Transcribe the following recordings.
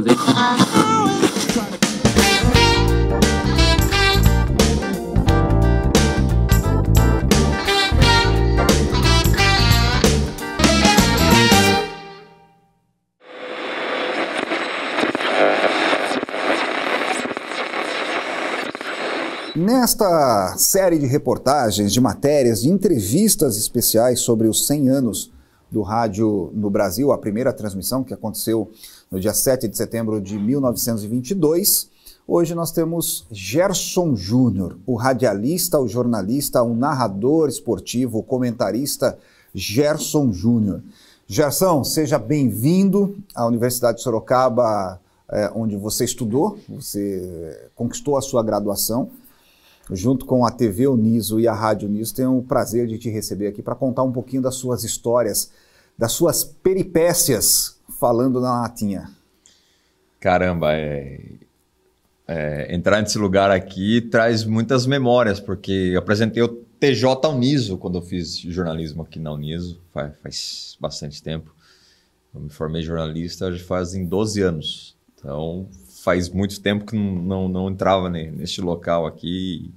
before they. Nesta série de reportagens, de matérias, de entrevistas especiais sobre os 100 anos do rádio no Brasil, a primeira transmissão que aconteceu no dia 7 de setembro de 1922. Hoje nós temos Gerson Júnior, o radialista, o jornalista, o narrador esportivo, o comentarista Gerson Júnior. Gerson, seja bem-vindo à Universidade de Sorocaba, é, onde você estudou, você conquistou a sua graduação. Junto com a TV Uniso e a Rádio Uniso, tenho o prazer de te receber aqui para contar um pouquinho das suas histórias, das suas peripécias falando na latinha? Caramba, é, é, entrar nesse lugar aqui traz muitas memórias, porque eu apresentei o TJ Uniso quando eu fiz jornalismo aqui na Uniso, faz, faz bastante tempo. Eu me formei jornalista já fazem 12 anos, então faz muito tempo que não, não, entrava neste local aqui.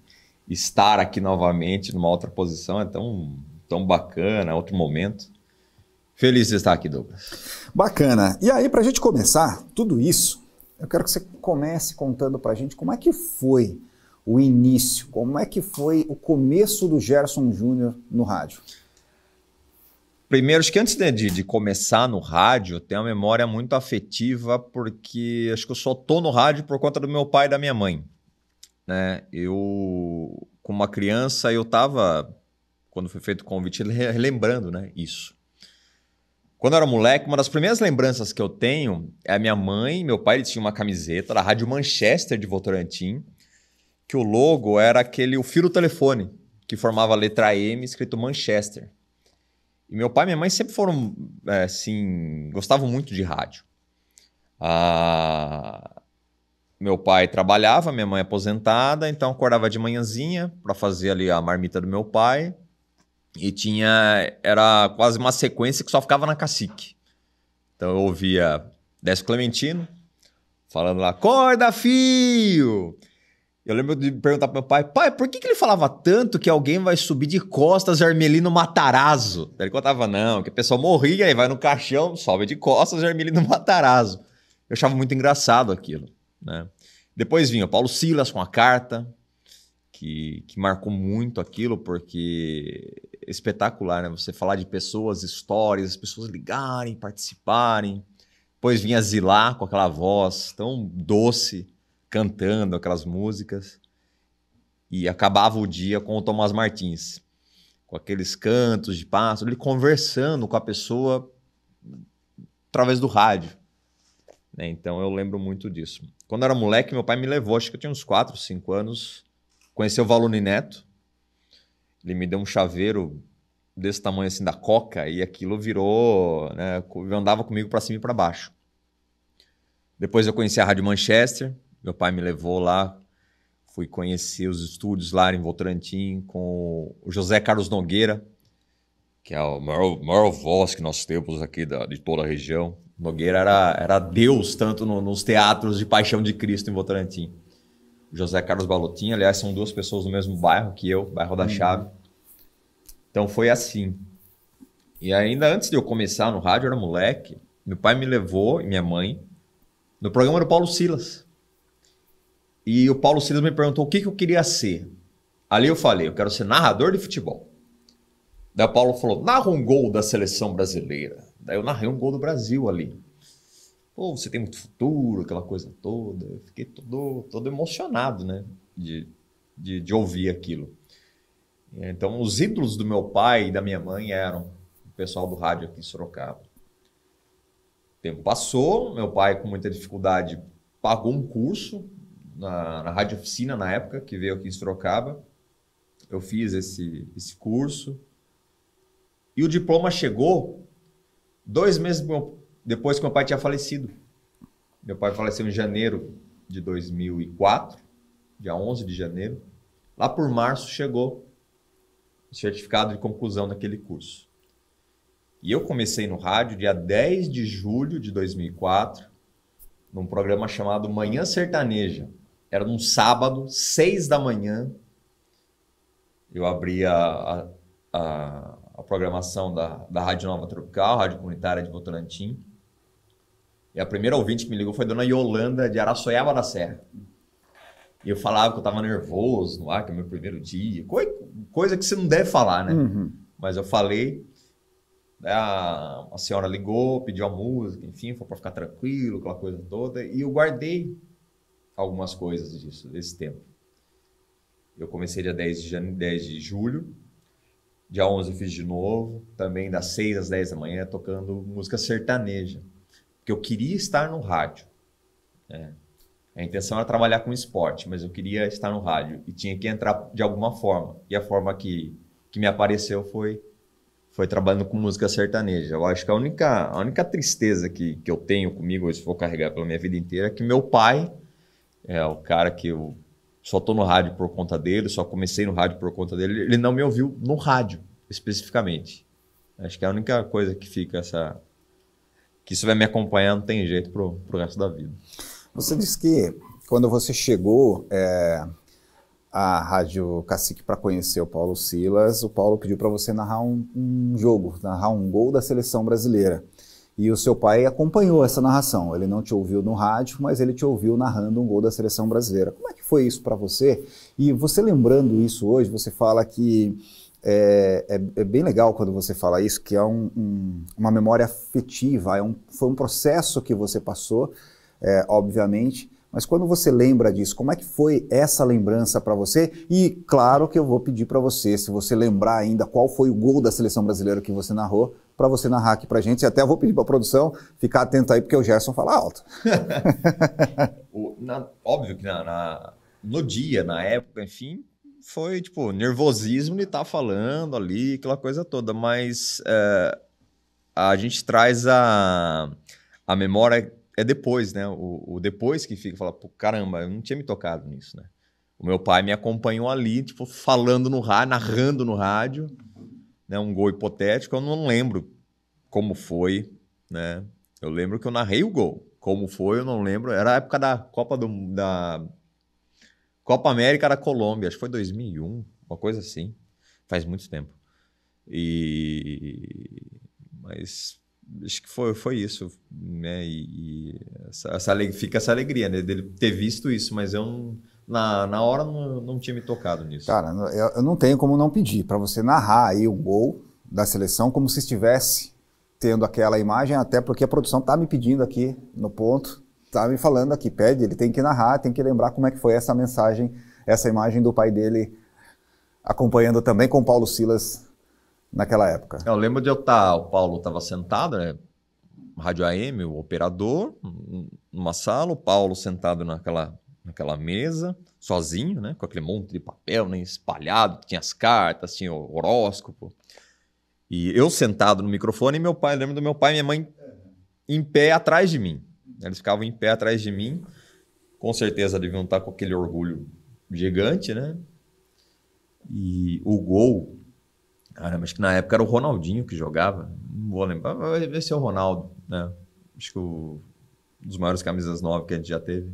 Estar aqui novamente numa outra posição é tão, tão bacana, outro momento. Feliz de estar aqui, Douglas. Bacana. E aí, para a gente começar tudo isso, eu quero que você comece contando para a gente como é que foi o início, como é que foi o começo do Gerson Júnior no rádio. Primeiro, acho que antes de, de, começar no rádio, eu tenho uma memória muito afetiva, porque acho que eu só tô no rádio por conta do meu pai e da minha mãe. Né? Eu, como uma criança, eu estava quando foi feito o convite, relembrando né, isso. Quando eu era moleque, uma das primeiras lembranças que eu tenho é a minha mãe, meu pai, ele tinha uma camiseta da Rádio Manchester de Votorantim, que o logo era aquele, o fio do telefone, que formava a letra M escrito Manchester. E meu pai e minha mãe sempre foram, é, assim, gostavam muito de rádio. Ah, meu pai trabalhava, minha mãe aposentada, então acordava de manhãzinha para fazer ali a marmita do meu pai, e tinha. Era quase uma sequência que só ficava na cacique. Então eu ouvia Décio Clementino falando lá: Acorda, fio! Eu lembro de perguntar pro meu pai, pai, por que, que ele falava tanto que alguém vai subir de costas Ermelino Matarazzo? Ele contava, não, que a pessoa morria, e vai no caixão, sobe de costas Ermelino Matarazzo. Eu achava muito engraçado aquilo, né? Depois vinha o Paulo Silas com a carta, que, que marcou muito aquilo, porque espetacular, né? Você falar de pessoas, histórias, as pessoas ligarem, participarem. Depois vinha Zilá com aquela voz tão doce, cantando aquelas músicas. E acabava o dia com o Tomás Martins, com aqueles cantos de passo, ele conversando com a pessoa através do rádio. Né? Então eu lembro muito disso. Quando eu era moleque, meu pai me levou, acho que eu tinha uns 4, 5 anos, conheceu o Valune Neto, ele me deu um chaveiro desse tamanho assim da coca e aquilo virou, né, andava comigo para cima e para baixo. Depois eu conheci a Rádio Manchester, meu pai me levou lá, fui conhecer os estúdios lá em Votorantim com o José Carlos Nogueira, que é o maior, maior voz que nós temos aqui da, de toda a região. Nogueira era, era Deus tanto no, nos teatros de Paixão de Cristo em Votorantim. José Carlos Balotin, aliás, são duas pessoas do mesmo bairro que eu, bairro da hum. Chave. Então foi assim. E ainda antes de eu começar no rádio, eu era moleque, meu pai me levou, e minha mãe, no programa do Paulo Silas. E o Paulo Silas me perguntou o que, que eu queria ser. Ali eu falei, eu quero ser narrador de futebol. Daí o Paulo falou, narra um gol da seleção brasileira. Daí eu narrei um gol do Brasil ali. Pô, você tem muito futuro, aquela coisa toda. Eu fiquei todo, todo emocionado, né? De, de, de ouvir aquilo. Então, os ídolos do meu pai e da minha mãe eram o pessoal do rádio aqui em Sorocaba. O tempo passou, meu pai, com muita dificuldade, pagou um curso na, na rádio oficina na época, que veio aqui em Sorocaba. Eu fiz esse, esse curso. E o diploma chegou dois meses depois que meu pai tinha falecido. Meu pai faleceu em janeiro de 2004, dia 11 de janeiro. Lá por março chegou certificado de conclusão daquele curso. E eu comecei no rádio dia 10 de julho de 2004, num programa chamado Manhã Sertaneja. Era num sábado, 6 da manhã. Eu abria a, a, a programação da, da Rádio Nova Tropical, Rádio Comunitária de Votorantim. E a primeira ouvinte que me ligou foi a dona Yolanda de Araçoiaba da Serra. E eu falava que eu tava nervoso no ar, que é o meu primeiro dia. Coisa que você não deve falar, né? Uhum. Mas eu falei. Né, a, a, senhora ligou, pediu a música, enfim, foi para ficar tranquilo, aquela coisa toda. E eu guardei algumas coisas disso, desse tempo. Eu comecei dia 10 de, jane... 10 de julho. Dia 11 eu fiz de novo, também das 6 às 10 da manhã, tocando música sertaneja. Porque eu queria estar no rádio. Né? A intenção era trabalhar com esporte, mas eu queria estar no rádio e tinha que entrar de alguma forma. E a forma que, que me apareceu foi foi trabalhando com música sertaneja. Eu acho que a única, a única tristeza que, que eu tenho comigo, se for carregar pela minha vida inteira, é que meu pai, é o cara que eu só tô no rádio por conta dele, só comecei no rádio por conta dele, ele não me ouviu no rádio, especificamente. Acho que é a única coisa que fica essa... que isso vai me acompanhar, não tem jeito pro, pro resto da vida. Você disse que quando você chegou é, à Rádio Cacique para conhecer o Paulo Silas, o Paulo pediu para você narrar um, um jogo, narrar um gol da seleção brasileira. E o seu pai acompanhou essa narração. Ele não te ouviu no rádio, mas ele te ouviu narrando um gol da seleção brasileira. Como é que foi isso para você? E você lembrando isso hoje, você fala que é, é, é bem legal quando você fala isso, que é um, um, uma memória afetiva, é um, foi um processo que você passou é, obviamente. Mas quando você lembra disso, como é que foi essa lembrança para você? E claro que eu vou pedir para você, se você lembrar ainda qual foi o gol da seleção brasileira que você narrou, para você narrar aqui para gente. E até vou pedir para a produção ficar atento aí, porque o Gerson fala alto. na, óbvio que na, na, no dia, na época, enfim, foi tipo nervosismo de estar tá falando ali, aquela coisa toda. Mas é, a gente traz a, a memória é depois, né? O, o depois que fica, fala, Pô, caramba, eu não tinha me tocado nisso, né? O meu pai me acompanhou ali, tipo, falando no rádio, narrando no rádio, né? Um gol hipotético, eu não lembro como foi, né? Eu lembro que eu narrei o gol. Como foi, eu não lembro. Era a época da Copa do, da Copa América da Colômbia, acho que foi 2001, uma coisa assim. Faz muito tempo. E mas acho que foi, foi isso, né? E, e essa, essa, fica essa alegria, né? Dele ter visto isso, mas eu na, na hora não, não tinha me tocado nisso. Cara, eu, eu não tenho como não pedir para você narrar aí o gol da seleção como se estivesse tendo aquela imagem, até porque a produção tá me pedindo aqui no ponto, tá me falando aqui, pede, ele tem que narrar, tem que lembrar como é que foi essa mensagem, essa imagem do pai dele acompanhando também com Paulo Silas naquela época? Eu lembro de eu estar, tá, o Paulo estava sentado, né? Rádio AM, o operador, numa sala, o Paulo sentado naquela, naquela mesa, sozinho, né? Com aquele monte de papel né? espalhado, tinha as cartas, tinha o horóscopo. E eu sentado no microfone, e meu pai, lembro do meu pai e minha mãe em pé atrás de mim. Eles ficavam em pé atrás de mim, com certeza deviam estar com aquele orgulho gigante, né? E o gol Caramba, acho que na época era o Ronaldinho que jogava. Não vou lembrar. Vai ser é o Ronaldo, né? Acho que o, um dos maiores camisas novas que a gente já teve.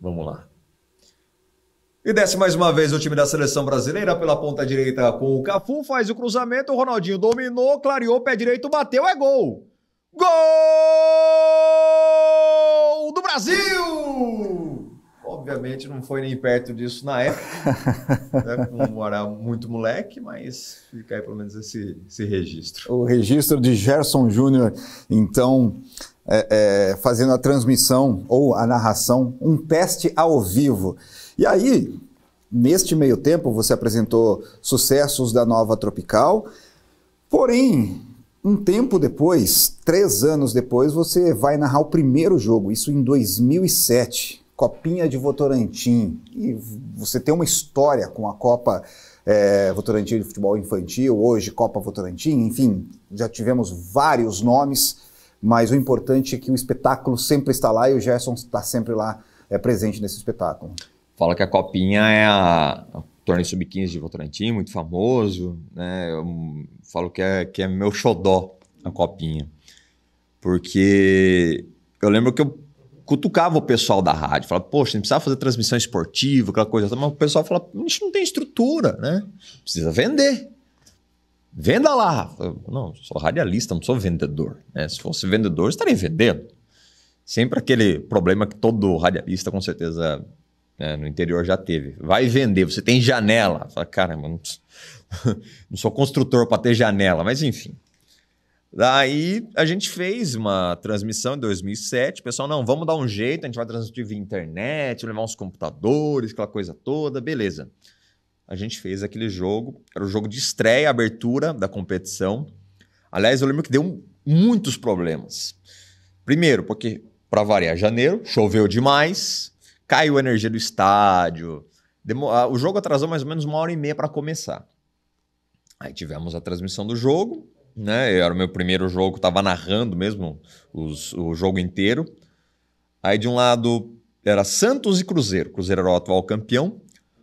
Vamos lá. E desce mais uma vez o time da seleção brasileira pela ponta direita com o Cafu, faz o cruzamento, o Ronaldinho dominou, clareou, pé direito, bateu, é gol! Gol do Brasil! Obviamente não foi nem perto disso na época, né? não era muito moleque, mas fica aí pelo menos esse, esse registro. O registro de Gerson Júnior, então, é, é, fazendo a transmissão ou a narração, um teste ao vivo. E aí, neste meio tempo, você apresentou sucessos da nova Tropical, porém, um tempo depois, três anos depois, você vai narrar o primeiro jogo, isso em 2007. Copinha de Votorantim, e você tem uma história com a Copa é, Votorantim de Futebol Infantil, hoje Copa Votorantim, enfim, já tivemos vários nomes, mas o importante é que o espetáculo sempre está lá e o Gerson está sempre lá é, presente nesse espetáculo. Fala que a Copinha é a, a torneio sub-15 de Votorantim, muito famoso, né? Eu falo que é, que é meu xodó a copinha. Porque eu lembro que eu cutucava o pessoal da rádio, falava, poxa, não precisava fazer transmissão esportiva, aquela coisa, mas o pessoal falava, a gente não tem estrutura, né? Precisa vender. Venda lá. não, sou radialista, não sou vendedor. Né? Se fosse vendedor, estaria vendendo. Sempre aquele problema que todo radialista, com certeza, né, no interior já teve. Vai vender, você tem janela. Fala, caramba, não sou construtor para ter janela, mas enfim. Daí a gente fez uma transmissão em 2007. pessoal, não, vamos dar um jeito, a gente vai transmitir via internet, levar uns computadores, aquela coisa toda, beleza. A gente fez aquele jogo, era o jogo de estreia, abertura da competição. Aliás, eu lembro que deu muitos problemas. Primeiro, porque, para variar, janeiro, choveu demais, caiu a energia do estádio. o jogo atrasou mais ou menos uma hora e meia para começar. Aí tivemos a transmissão do jogo, né? Era o meu primeiro jogo, estava narrando mesmo os, o jogo inteiro. Aí de um lado era Santos e Cruzeiro. Cruzeiro era o atual campeão.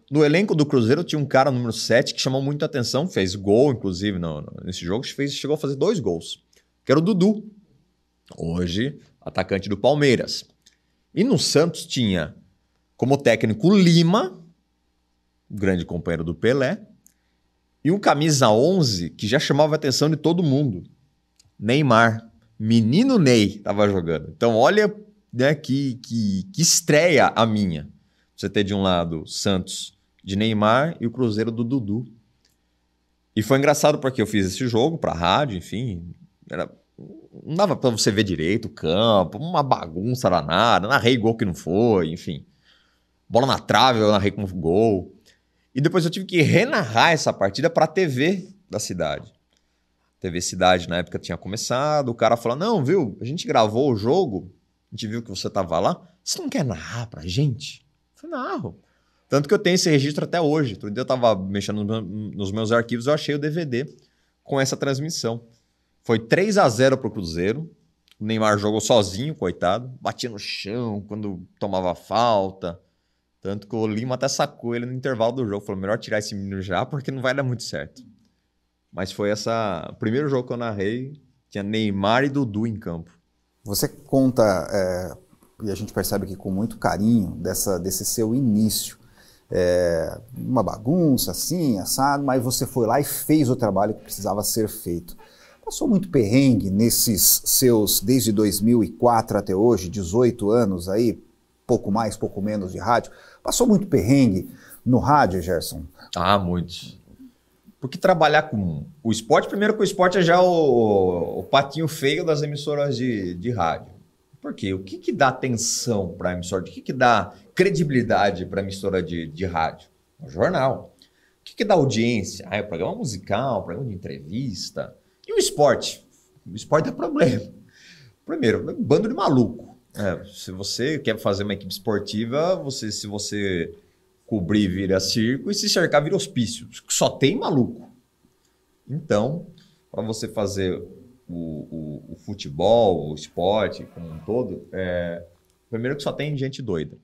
No elenco do Cruzeiro tinha um cara, número 7, que chamou muita atenção, fez gol, inclusive, no, no, nesse jogo, fez, chegou a fazer dois gols, que era o Dudu, hoje atacante do Palmeiras. E no Santos tinha como técnico Lima, grande companheiro do Pelé, e um camisa 11 que já chamava a atenção de todo mundo. Neymar. Menino Ney estava jogando. Então, olha né, que, que, que estreia a minha. Você ter de um lado Santos de Neymar e o Cruzeiro do Dudu. E foi engraçado porque eu fiz esse jogo para rádio, enfim. Era, não dava para você ver direito o campo, uma bagunça danada. Narrei gol que não foi, enfim. Bola na trave, eu narrei com gol. E depois eu tive que renarrar essa partida para a TV da cidade. TV Cidade na época tinha começado, o cara falou: "Não, viu? A gente gravou o jogo, a gente viu que você tava lá. Você não quer narrar pra gente?" Eu falei: "Narro". Tanto que eu tenho esse registro até hoje. Outro dia eu tava mexendo nos meus arquivos, eu achei o DVD com essa transmissão. Foi 3 a 0 pro Cruzeiro. O Neymar jogou sozinho, coitado, batia no chão quando tomava falta. Tanto que o Lima até sacou ele no intervalo do jogo. Falou, melhor tirar esse menino já, porque não vai dar muito certo. Mas foi essa... O primeiro jogo que eu narrei, tinha Neymar e Dudu em campo. Você conta, é, e a gente percebe que com muito carinho, dessa, desse seu início. É, uma bagunça assim, assado, mas você foi lá e fez o trabalho que precisava ser feito. Passou muito perrengue nesses seus, desde 2004 até hoje, 18 anos aí, pouco mais, pouco menos de rádio. Passou muito perrengue no rádio, Gerson? Ah, muito. Porque trabalhar com o esporte, primeiro que o esporte é já o, o patinho feio das emissoras de, de rádio. Por quê? O que, que dá atenção para a emissora? O que, que dá credibilidade para a emissora de, de rádio? O jornal. O que, que dá audiência? Ah, é o programa musical, o programa de entrevista. E o esporte? O esporte é problema. Primeiro, bando de maluco. É, se você quer fazer uma equipe esportiva, você se você cobrir vira circo e se cercar vira hospício. Só tem maluco. Então, para você fazer o, o, o, futebol, o esporte como um todo, é, primeiro que só tem gente doida.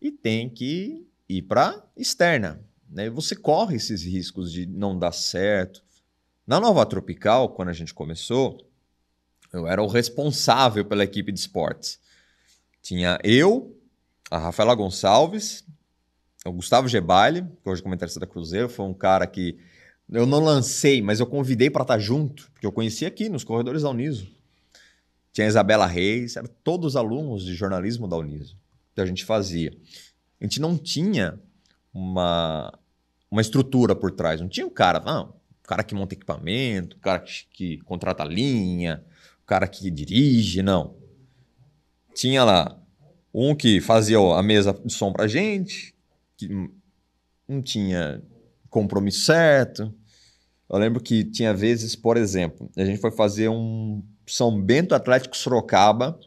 E tem que ir para externa. Né? Você corre esses riscos de não dar certo. Na Nova Tropical, quando a gente começou, eu era o responsável pela equipe de esportes. Tinha eu, a Rafaela Gonçalves, o Gustavo Gebaile, que hoje é comentarista da Cruzeiro, foi um cara que eu não lancei, mas eu convidei para estar tá junto, porque eu conheci aqui nos corredores da Uniso. Tinha a Isabela Reis, eram todos alunos de jornalismo da Uniso que a gente fazia. A gente não tinha uma, uma estrutura por trás, não tinha um cara, não, cara que monta equipamento, um cara que, que contrata linha, cara que dirige, não. Tinha lá um que fazia a mesa de som pra gente, que hum, não tinha compromisso certo. Eu lembro que tinha vezes, por exemplo, a gente foi fazer um São Bento Atlético Sorocaba,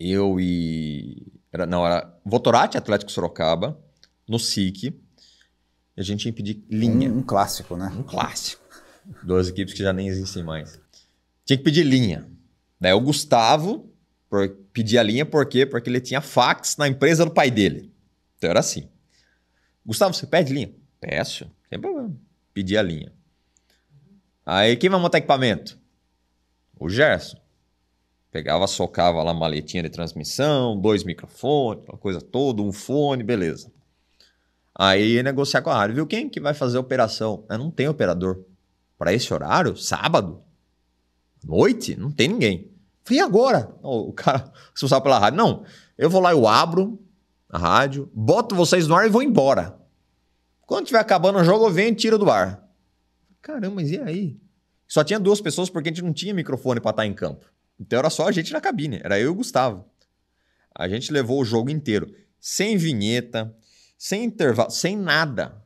eu e. Era, não, era Votorati Atlético Sorocaba, no SIC. A gente ia pedir linha. Um, um clássico, né? Um clássico. Duas equipes que já nem existem mais tinha que pedir linha. Daí o Gustavo pedia a linha por quê? Porque ele tinha fax na empresa do pai dele. Então era assim. Gustavo, você pede linha? Peço, sem problema. Pedi a linha. Aí quem vai montar equipamento? O Gerson. Pegava, socava lá a maletinha de transmissão, dois microfones, uma coisa toda, um fone, beleza. Aí negociar com a rádio. Viu quem que vai fazer a operação? Eu não tem operador. Para esse horário, sábado, Noite? Não tem ninguém. Falei, e agora? O cara responsável pela rádio. Não, eu vou lá, eu abro a rádio, boto vocês no ar e vou embora. Quando tiver acabando o jogo, eu venho e tiro do ar. Caramba, mas e aí? Só tinha duas pessoas porque a gente não tinha microfone para estar tá em campo. Então era só a gente na cabine, era eu e o Gustavo. A gente levou o jogo inteiro, sem vinheta, sem intervalo, sem nada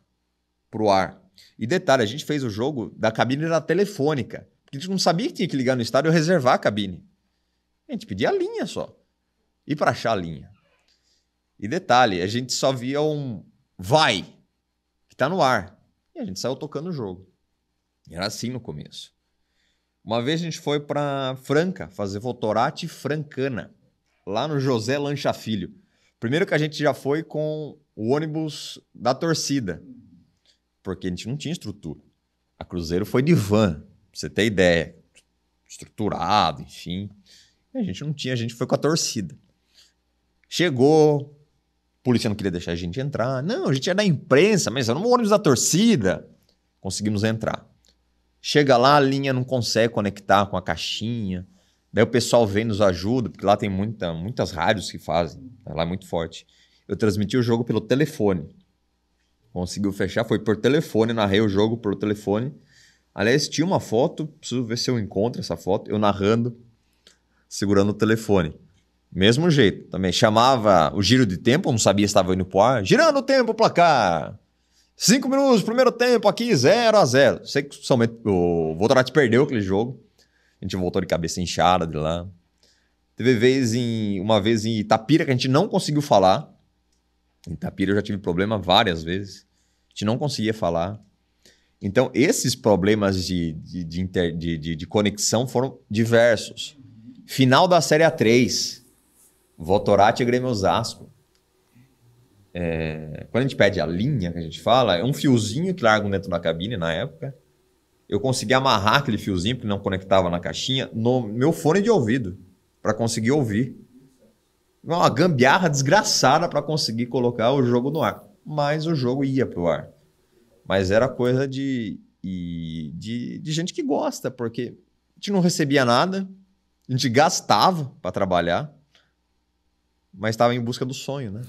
pro ar. E detalhe, a gente fez o jogo da cabine da telefônica. Porque a gente não sabia que tinha que ligar no estádio ou reservar a cabine. A gente pedia a linha só. E para achar a linha. E detalhe, a gente só via um vai, que tá no ar. E a gente saiu tocando o jogo. era assim no começo. Uma vez a gente foi para Franca fazer Votorati Francana, lá no José Lancha Filho. Primeiro que a gente já foi com o ônibus da torcida, porque a gente não tinha estrutura. A Cruzeiro foi de van você ter ideia, estruturado, enfim. A gente não tinha, a gente foi com a torcida. Chegou, a polícia não queria deixar a gente entrar. Não, a gente era é da imprensa, mas era é um ônibus da torcida. Conseguimos entrar. Chega lá, a linha não consegue conectar com a caixinha. Daí o pessoal vem nos ajuda, porque lá tem muita, muitas rádios que fazem. Né? Lá é muito forte. Eu transmiti o jogo pelo telefone. Conseguiu fechar, foi por telefone, narrei o jogo pelo telefone. Aliás, tinha uma foto, preciso ver se eu encontro essa foto, eu narrando, segurando o telefone. Mesmo jeito, também chamava o giro de tempo, não sabia se estava indo pro ar. Girando o tempo, placar. Cinco minutos, primeiro tempo aqui, 0 a 0 Sei que somente o Voltorati perdeu aquele jogo. A gente voltou de cabeça inchada de lá. Teve vez em, uma vez em Itapira que a gente não conseguiu falar. Em Itapira eu já tive problema várias vezes. A gente não conseguia falar. Então, esses problemas de, de, de, inter, de, de conexão foram diversos. Final da Série A3, Votorati e Grêmio Osasco. É, quando a gente pede a linha que a gente fala, é um fiozinho que largam dentro da cabine na época. Eu consegui amarrar aquele fiozinho, porque não conectava na caixinha, no meu fone de ouvido, para conseguir ouvir. Uma gambiarra desgraçada para conseguir colocar o jogo no ar. Mas o jogo ia pro ar. Mas era coisa de, de, de gente que gosta, porque a gente não recebia nada, a gente gastava para trabalhar, mas estava em busca do sonho, né?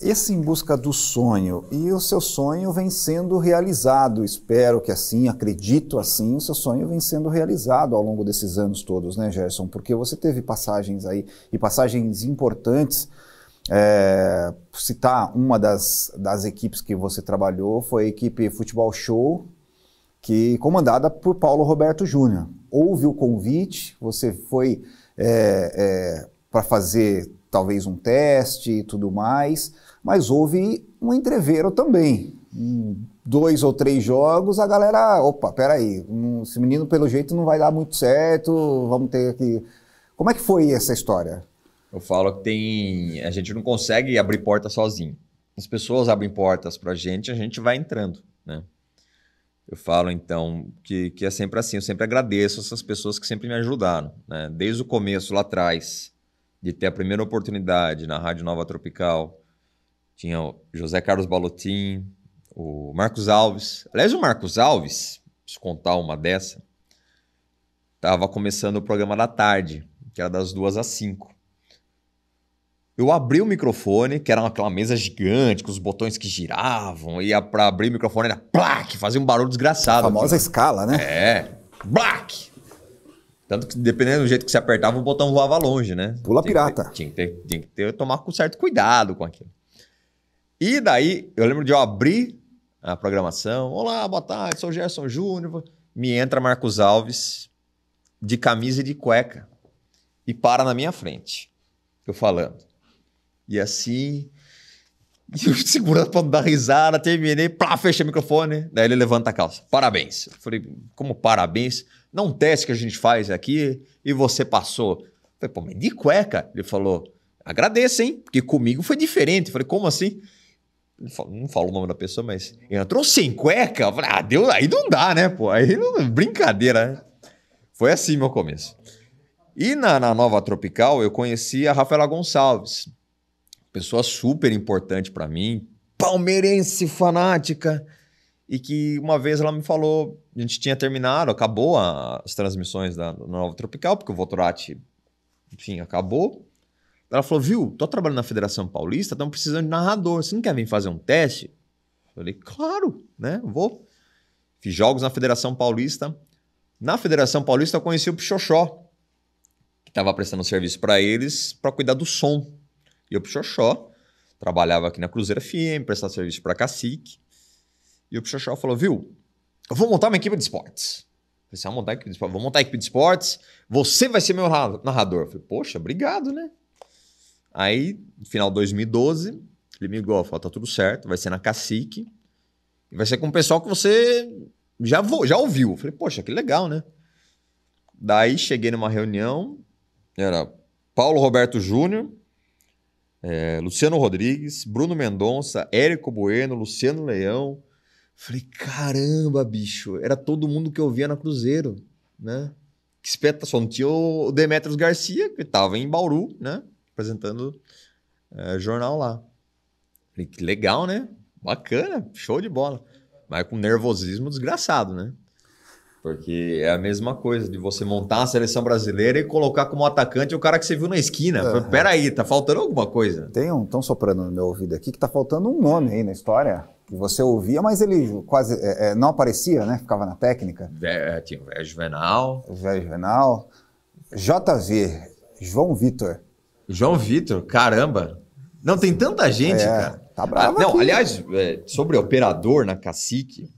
Esse em busca do sonho, e o seu sonho vem sendo realizado, espero que assim, acredito assim, o seu sonho vem sendo realizado ao longo desses anos todos, né, Gerson? Porque você teve passagens aí, e passagens importantes é, citar uma das, das equipes que você trabalhou foi a equipe Futebol Show, que é comandada por Paulo Roberto Júnior. Houve o convite, você foi é, é, para fazer talvez um teste e tudo mais, mas houve um entreveiro também. Em dois ou três jogos, a galera, opa, peraí, esse menino pelo jeito não vai dar muito certo, vamos ter que. Como é que foi essa história? Eu falo que tem. A gente não consegue abrir porta sozinho. As pessoas abrem portas para a gente, a gente vai entrando, né? Eu falo, então, que, que é sempre assim. Eu sempre agradeço essas pessoas que sempre me ajudaram, né? Desde o começo, lá atrás, de ter a primeira oportunidade na Rádio Nova Tropical. Tinha o José Carlos Balotin, o Marcos Alves. Aliás, o Marcos Alves, se contar uma dessa, tava começando o programa da tarde, que era das duas às cinco. Eu abri o microfone, que era aquela mesa gigante, com os botões que giravam, ia para abrir o microfone, era plac, fazia um barulho desgraçado. A famosa aqui. escala, né? É. Black! Tanto que dependendo do jeito que você apertava, o botão voava longe, né? Pula tinha pirata. Que, tinha, que ter, tinha que ter, tomar com certo cuidado com aquilo. E daí, eu lembro de eu abrir a programação. Olá, boa tarde, sou Gerson Júnior. Me entra Marcos Alves de camisa e de cueca e para na minha frente. Eu falando. E assim. E eu segurando pra dar risada, terminei, plá, fechei o microfone. Daí ele levanta a calça. Parabéns. Eu falei, como parabéns? Não teste que a gente faz aqui e você passou. Eu falei, pô, mas de cueca? Ele falou, agradeço, hein? Porque comigo foi diferente. Eu falei, como assim? Ele falou, não falo o nome da pessoa, mas entrou sem cueca? Eu falei, ah, deu, aí não dá, né, pô? Aí não, brincadeira, né? Foi assim meu começo. E na, na Nova Tropical eu conheci a Rafaela Gonçalves pessoa super importante para mim, palmeirense fanática, e que uma vez ela me falou, a gente tinha terminado, acabou a, as transmissões da, da, Nova Tropical, porque o Votorati, enfim, acabou. Ela falou, viu, tô trabalhando na Federação Paulista, estão precisando de narrador, você não quer vir fazer um teste? Eu falei, claro, né, vou. Fiz jogos na Federação Paulista. Na Federação Paulista eu conheci o Pichoxó, que estava prestando serviço para eles, para cuidar do som ia pro Xoxó, trabalhava aqui na Cruzeira FM, prestava serviço para cacique. E o Xoxó falou, viu, eu vou montar uma equipe de esportes. Eu falei, montar equipe de esportes. vou montar a equipe de esportes, você vai ser meu narrador. Eu falei, poxa, obrigado, né? Aí, no final de 2012, ele me ligou, falou, tá tudo certo, vai ser na Cacique, e vai ser com o pessoal que você já, já ouviu. Eu falei, poxa, que legal, né? Daí cheguei numa reunião, era Paulo Roberto Júnior, é, Luciano Rodrigues, Bruno Mendonça, Érico Bueno, Luciano Leão. Falei, caramba, bicho, era todo mundo que eu via na Cruzeiro, né? Que espeta só não tinha o Demetrios Garcia, que tava em Bauru, né? Apresentando é, jornal lá. Falei, que legal, né? Bacana, show de bola. Mas com nervosismo desgraçado, né? Porque é a mesma coisa de você montar a seleção brasileira e colocar como atacante o cara que você viu na esquina. Uhum. Peraí, tá faltando alguma coisa. Tem um tão soprando no meu ouvido aqui que tá faltando um nome aí na história. Que você ouvia, mas ele quase é, é, não aparecia, né? Ficava na técnica. É, tinha o Velho Juvenal. O Velho Juvenal. JV, João Vitor. João Vitor, caramba. Não, tem tanta gente, é, cara. Tá bravo. Ah, não, aqui. aliás, é, sobre operador na cacique,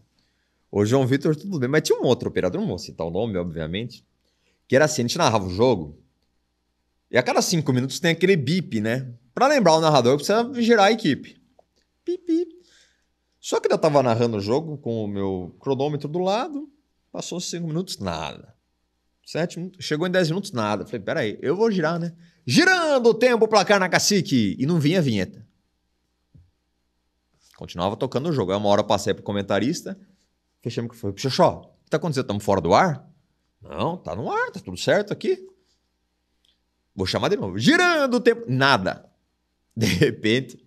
o João Vitor, tudo bem. Mas tinha um outro operador, não vou citar o nome, obviamente, que era assim: a gente narrava o jogo. E a cada cinco minutos tem aquele bip, né? Pra lembrar o narrador, precisa gerar a equipe. Bip. bip. Só que eu tava narrando o jogo com o meu cronômetro do lado. Passou cinco minutos, nada. Sete minutos, chegou em dez minutos, nada. Falei, peraí, eu vou girar, né? Girando o tempo, placar na cacique. E não vinha a vinheta. Continuava tocando o jogo. Aí uma hora eu passei pro comentarista. Fechamos que foi. Xoxó, o que tá acontecendo? Estamos fora do ar? Não, tá no ar, tá tudo certo aqui. Vou chamar de novo. Girando o tempo. Nada. De repente,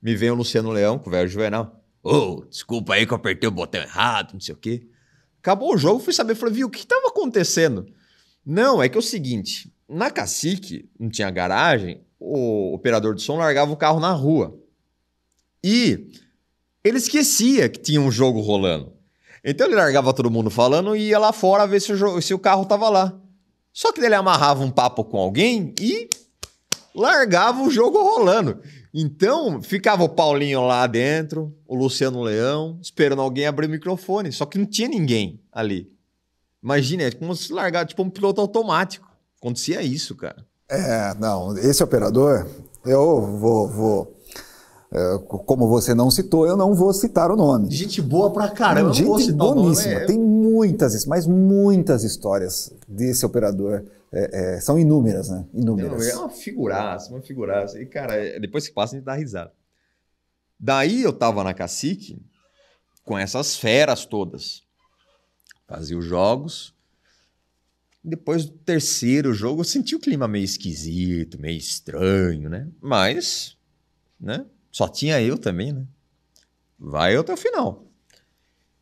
me vem o Luciano Leão com o velho Juvenal. Ô, oh, desculpa aí que eu apertei o botão errado, não sei o quê. Acabou o jogo, fui saber, falei, viu, o que estava acontecendo? Não, é que é o seguinte, na Cacique, não tinha garagem, o operador de som largava o carro na rua. E ele esquecia que tinha um jogo rolando. Então ele largava todo mundo falando e ia lá fora ver se o, se o carro tava lá. Só que ele amarrava um papo com alguém e largava o jogo rolando. Então, ficava o Paulinho lá dentro, o Luciano Leão, esperando alguém abrir o microfone. Só que não tinha ninguém ali. Imagina, é como se largar, tipo um piloto automático. Acontecia isso, cara. É, não, esse operador, eu vou, vou é, como você não citou, eu não vou citar o nome. Gente boa pra caramba, Gente boníssima. É. Tem muitas, mas muitas histórias desse operador. É, é, são inúmeras, né? Inúmeras. É uma figuraça, uma figuraça. E, cara, é, depois que passa, a gente dá risada. Daí eu tava na Cacique com essas feras todas. Fazia os jogos. Depois do terceiro jogo, eu senti o clima meio esquisito, meio estranho, né? Mas, né? Só tinha eu também, né? Vai até o final.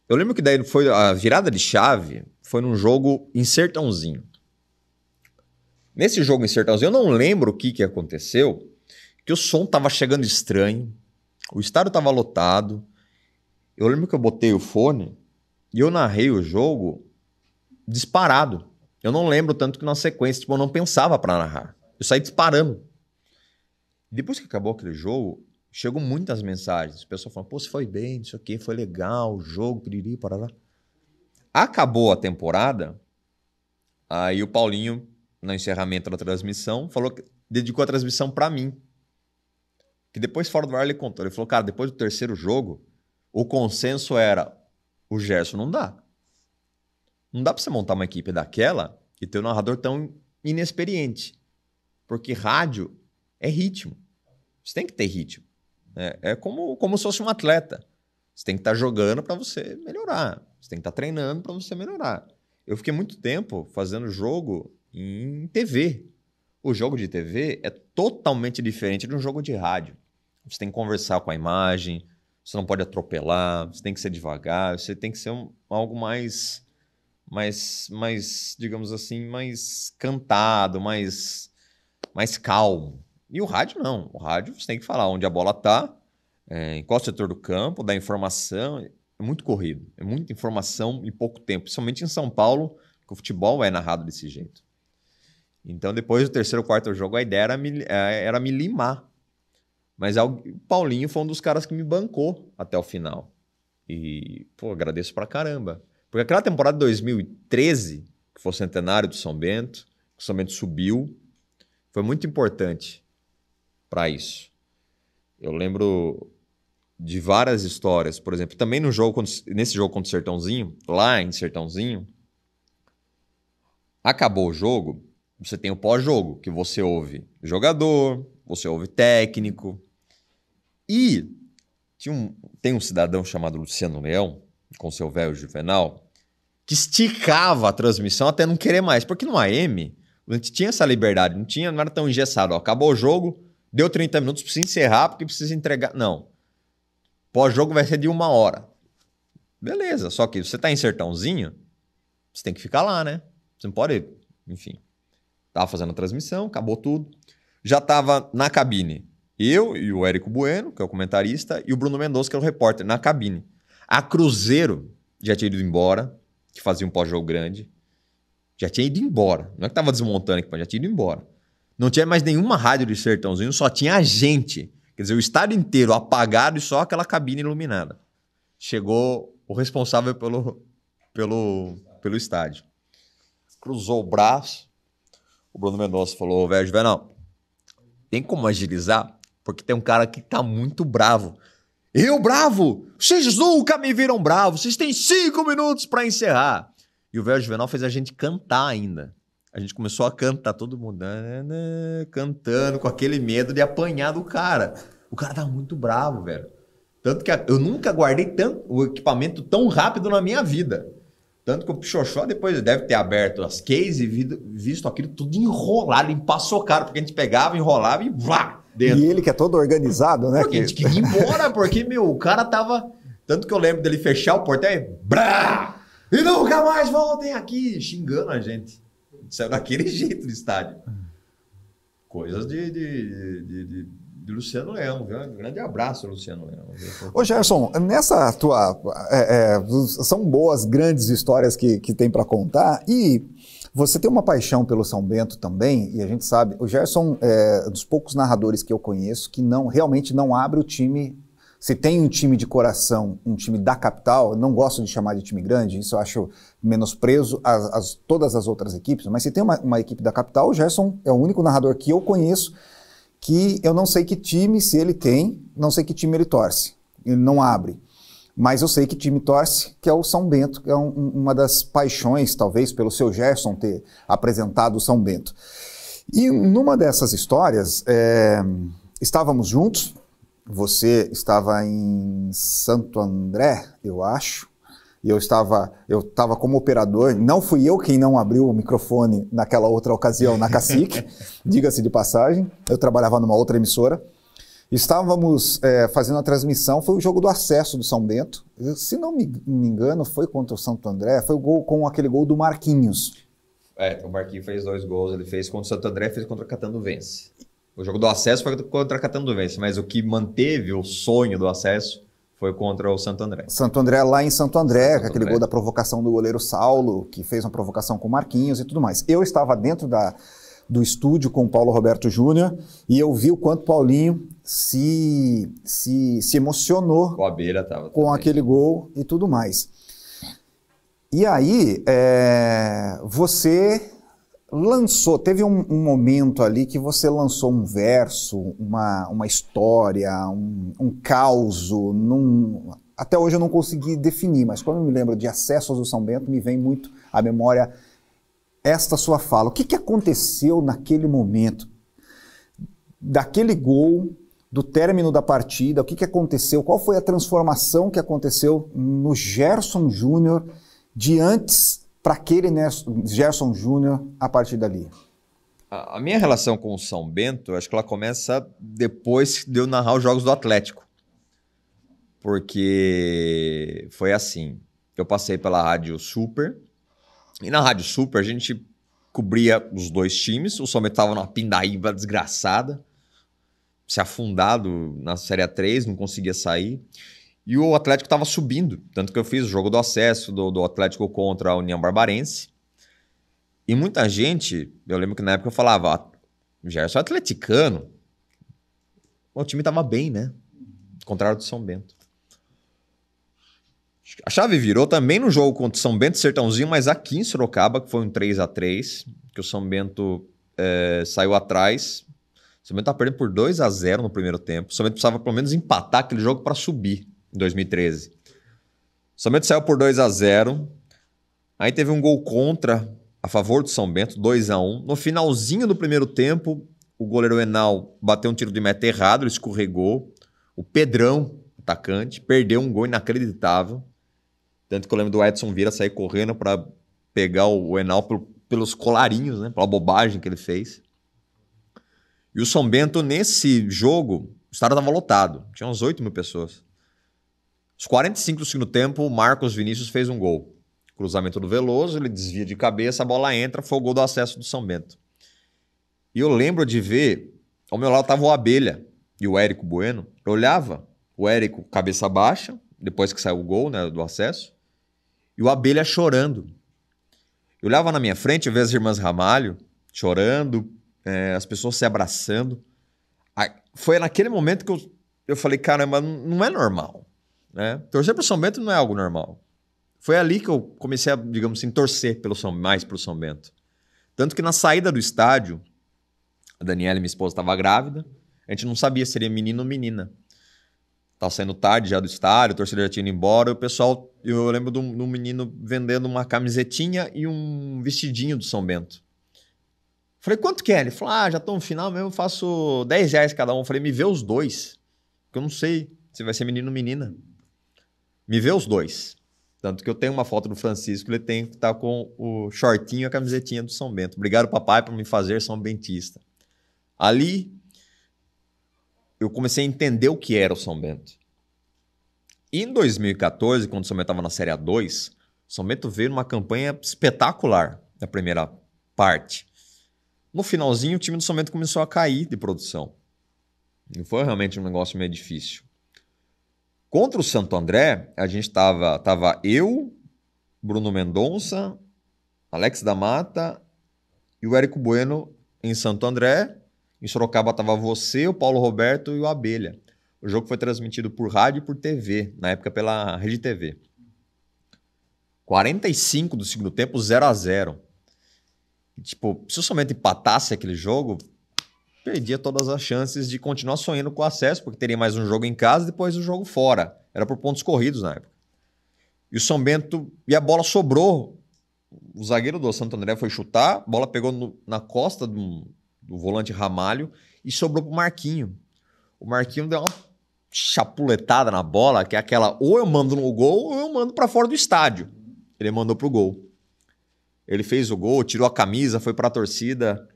Eu lembro que daí foi a virada de chave foi num jogo em Sertãozinho. Nesse jogo em Sertãozinho, eu não lembro o que, que aconteceu, que o som tava chegando estranho, o estádio tava lotado. Eu lembro que eu botei o fone e eu narrei o jogo disparado. Eu não lembro tanto que na sequência, tipo, eu não pensava para narrar. Eu saí disparando. Depois que acabou aquele jogo, chegam muitas mensagens. O pessoal fala, pô, você foi bem, não sei o quê, foi legal, o jogo, piriri, parará. Acabou a temporada, aí o Paulinho, no encerramento da transmissão, falou que dedicou a transmissão para mim. Que depois, fora do ar, ele contou. Ele falou, cara, depois do terceiro jogo, o consenso era, o Gerson não dá. Não dá pra você montar uma equipe daquela e ter um narrador tão inexperiente. Porque rádio é ritmo. Você tem que ter ritmo. É, é como, como se fosse um atleta. Você tem que estar tá jogando para você melhorar. Você tem que estar tá treinando para você melhorar. Eu fiquei muito tempo fazendo jogo em TV. O jogo de TV é totalmente diferente de um jogo de rádio. Você tem que conversar com a imagem, você não pode atropelar, você tem que ser devagar, você tem que ser um, algo mais, mais, mais, digamos assim, mais cantado, mais, mais calmo. E o rádio não. O rádio você tem que falar onde a bola está, é, em qual setor do campo, da informação. É muito corrido, é muita informação em pouco tempo, principalmente em São Paulo, que o futebol é narrado desse jeito. Então, depois do terceiro, quarto jogo, a ideia era me, é, era me limar. Mas o Paulinho foi um dos caras que me bancou até o final. E, pô, agradeço pra caramba. Porque aquela temporada de 2013, que foi o centenário do São Bento, que o São Bento subiu, foi muito importante para isso. Eu lembro de várias histórias, por exemplo, também no jogo nesse jogo contra o Sertãozinho, lá em Sertãozinho, acabou o jogo, você tem o pós-jogo, que você ouve jogador, você ouve técnico. E tinha um, tem um cidadão chamado Luciano Leão, com seu velho juvenal, que esticava a transmissão até não querer mais, porque no AM a gente tinha essa liberdade, não tinha, não era tão engessado. Ó, acabou o jogo, Deu 30 minutos, precisa encerrar porque precisa entregar. Não. Pós-jogo vai ser de uma hora. Beleza, só que você tá em sertãozinho, você tem que ficar lá, né? Você não pode, enfim. Tava fazendo a transmissão, acabou tudo. Já tava na cabine. Eu e o Érico Bueno, que é o comentarista, e o Bruno Mendonça, que é o repórter, na cabine. A Cruzeiro já tinha ido embora, que fazia um pós-jogo grande. Já tinha ido embora. Não é que tava desmontando aqui, já tinha ido embora não tinha mais nenhuma rádio de sertãozinho, só tinha a gente. Quer dizer, o estado inteiro apagado e só aquela cabine iluminada. Chegou o responsável pelo, pelo, pelo estádio. Cruzou o braço. O Bruno Mendonça falou: velho, Juvenal, tem como agilizar? Porque tem um cara que tá muito bravo. Eu bravo? Vocês nunca me viram bravo. Vocês têm cinco minutos para encerrar. E o velho Juvenal fez a gente cantar ainda a gente começou a cantar, todo mundo né, né, né, cantando com aquele medo de apanhar do cara. O cara tava muito bravo, velho. Tanto que a, eu nunca guardei tanto, o equipamento tão rápido na minha vida. Tanto que o Pichoxó depois deve ter aberto as cases e visto, aquilo tudo enrolado, empaçocado, porque a gente pegava, enrolava e vá! Dentro. E ele que é todo organizado, né? Porque a gente queria ir embora, porque, meu, o cara tava. Tanto que eu lembro dele fechar o portão e. Brá! E nunca mais voltem aqui, xingando a gente saiu é daquele jeito do estádio. Coisas de, de, de, de, de Luciano Leão. Viu? Um grande abraço, Luciano Leão. Ô, Gerson, nessa tua. É, é, são boas, grandes histórias que, que tem para contar e. Você tem uma paixão pelo São Bento também, e a gente sabe, o Gerson é um dos poucos narradores que eu conheço que não realmente não abre o time se tem um time de coração, um time da capital, não gosto de chamar de time grande, isso eu acho menosprezo as a todas as outras equipes, mas se tem uma, uma equipe da capital, o Gerson é o único narrador que eu conheço que eu não sei que time, se ele tem, não sei que time ele torce, ele não abre. Mas eu sei que time torce, que é o São Bento, que é um, uma das paixões, talvez, pelo seu Gerson ter apresentado o São Bento. E numa dessas histórias, é, estávamos juntos, você estava em Santo André, eu acho, e eu estava, eu estava como operador. Não fui eu quem não abriu o microfone naquela outra ocasião na Cacique, diga-se de passagem. Eu trabalhava numa outra emissora. Estávamos é, fazendo a transmissão, foi o jogo do acesso do São Bento. Se não me, me engano, foi contra o Santo André, foi o gol com aquele gol do Marquinhos. É, o Marquinhos fez dois gols, ele fez contra o Santo André, fez contra o Catando Vence. O jogo do acesso foi contra a Catanduvense, mas o que manteve o sonho do acesso foi contra o Santo André. Santo André lá em Santo André, Santo aquele André. gol da provocação do goleiro Saulo, que fez uma provocação com o Marquinhos e tudo mais. Eu estava dentro da, do estúdio com o Paulo Roberto Júnior e eu vi o quanto Paulinho se, se, se emocionou com, a beira tava com aquele gol e tudo mais. E aí, é, você lançou, teve um, um, momento ali que você lançou um verso, uma, uma história, um, um caos, num, até hoje eu não consegui definir, mas quando eu me lembro de Acessos do São Bento, me vem muito à memória esta sua fala. O que, que aconteceu naquele momento? Daquele gol, do término da partida, o que, que aconteceu, qual foi a transformação que aconteceu no Gerson Júnior de antes para aquele né, Gerson Júnior a partir dali? A minha relação com o São Bento, acho que ela começa depois de eu narrar os jogos do Atlético. Porque foi assim. Eu passei pela Rádio Super. E na Rádio Super a gente cobria os dois times. O São Bento estava numa pindaíba desgraçada. Se afundado na Série A3, não conseguia sair. E o Atlético estava subindo. Tanto que eu fiz o jogo do acesso do, do Atlético contra a União Barbarense. E muita gente, eu lembro que na época eu falava, Gerson ah, é só atleticano. O time estava bem, né? Ao contrário do São Bento. A chave virou também no jogo contra o São Bento e Sertãozinho, mas aqui em Sorocaba, que foi um 3 a 3 que o São Bento é, saiu atrás. O São Bento estava tá perdendo por 2 a 0 no primeiro tempo. O São Bento precisava pelo menos empatar aquele jogo para subir em 2013. Bento saiu por 2 a 0 Aí teve um gol contra a favor do São Bento, 2 a 1 No finalzinho do primeiro tempo, o goleiro Enal bateu um tiro de meta errado, ele escorregou. O Pedrão, atacante, perdeu um gol inacreditável. Tanto que eu lembro do Edson Vira sair correndo para pegar o Enal pelo, pelos colarinhos, né? Pela bobagem que ele fez. E o São Bento, nesse jogo, o estado estava lotado. Tinha uns 8 mil pessoas. Os 45 do segundo tempo, o Marcos Vinícius fez um gol. Cruzamento do Veloso, ele desvia de cabeça, a bola entra, foi o gol do acesso do São Bento. E eu lembro de ver, ao meu lado estava o Abelha e o Érico Bueno. Eu olhava, o Érico cabeça baixa, depois que saiu o gol né, do acesso, e o Abelha chorando. Eu olhava na minha frente, eu via as irmãs Ramalho chorando, é, as pessoas se abraçando. foi naquele momento que eu, eu falei, caramba, não é normal. Né? Torcer para o São Bento não é algo normal. Foi ali que eu comecei a, digamos assim, torcer pelo São, mais para o São Bento. Tanto que na saída do estádio, a Daniela, minha esposa, estava grávida. A gente não sabia se seria menino ou menina. Tava tá saindo tarde já do estádio, o torcedor já tinha ido embora. O pessoal, eu lembro de um, de um menino vendendo uma camisetinha e um vestidinho do São Bento. Falei, quanto que é? Ele falou, ah, já tô no final mesmo, faço 10 reais cada um. Falei, me vê os dois, porque eu não sei se vai ser menino ou menina me vê os dois. Tanto que eu tenho uma foto do Francisco, ele tem que estar tá com o shortinho e a camisetinha do São Bento. Obrigado, papai, por me fazer São Bentista. Ali, eu comecei a entender o que era o São Bento. E em 2014, quando o São Bento estava na Série A2, o São Bento veio numa campanha espetacular na primeira parte. No finalzinho, o time do São Bento começou a cair de produção. E foi realmente um negócio meio difícil. Contra o Santo André, a gente estava tava eu, Bruno Mendonça, Alex da Mata e o Érico Bueno em Santo André. Em Sorocaba estava você, o Paulo Roberto e o Abelha. O jogo foi transmitido por rádio e por TV, na época pela Rede TV. 45 do segundo tempo, 0 a 0 Tipo, se eu somente empatasse aquele jogo, perdia todas as chances de continuar sonhando com o acesso, porque teria mais um jogo em casa e depois o um jogo fora. Era por pontos corridos na época. E o São Bento. E a bola sobrou. O zagueiro do Santo André foi chutar, a bola pegou no, na costa do, do volante Ramalho e sobrou pro Marquinho. O Marquinho deu uma chapuletada na bola, que é aquela ou eu mando no gol ou eu mando para fora do estádio. Ele mandou pro gol. Ele fez o gol, tirou a camisa, foi para a torcida.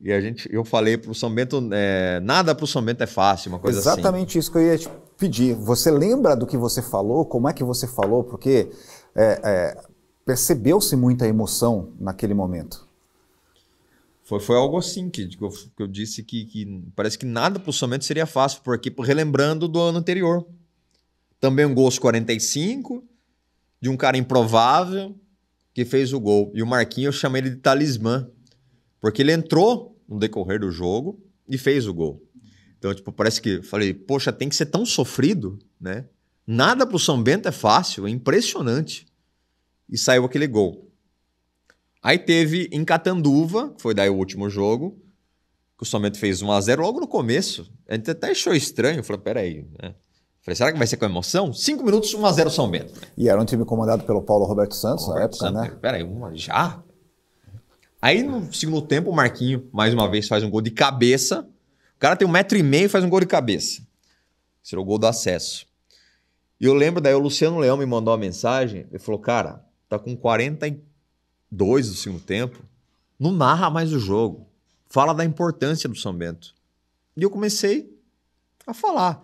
E a gente, eu falei para o São Bento, é, nada para o São Bento é fácil, uma coisa Exatamente assim. Exatamente isso que eu ia te pedir. Você lembra do que você falou? Como é que você falou? Porque é, é, percebeu-se muita emoção naquele momento. Foi, foi algo assim que, que, eu, que eu disse que, que, parece que nada para o São Bento seria fácil, porque relembrando do ano anterior. Também um gol aos 45, de um cara improvável que fez o gol. E o Marquinhos eu chamei ele de talismã porque ele entrou no decorrer do jogo e fez o gol. Então, tipo, parece que falei, poxa, tem que ser tão sofrido, né? Nada pro São Bento é fácil, é impressionante. E saiu aquele gol. Aí teve em Catanduva, que foi daí o último jogo, que o São Bento fez 1 a 0 logo no começo. A gente até achou estranho, falou, peraí, né? Falei, será que vai ser com emoção? Cinco minutos, 1x0 São Bento. E era um time comandado pelo Paulo Roberto Santos na época, Santos. né? Peraí, uma, já? Aí no segundo tempo, o Marquinho, mais uma vez, faz um gol de cabeça. O cara tem um metro e meio e faz um gol de cabeça. Será o gol do acesso. E eu lembro daí, o Luciano Leão me mandou uma mensagem. Ele falou: Cara, tá com 42 do segundo tempo. Não narra mais o jogo. Fala da importância do São Bento. E eu comecei a falar.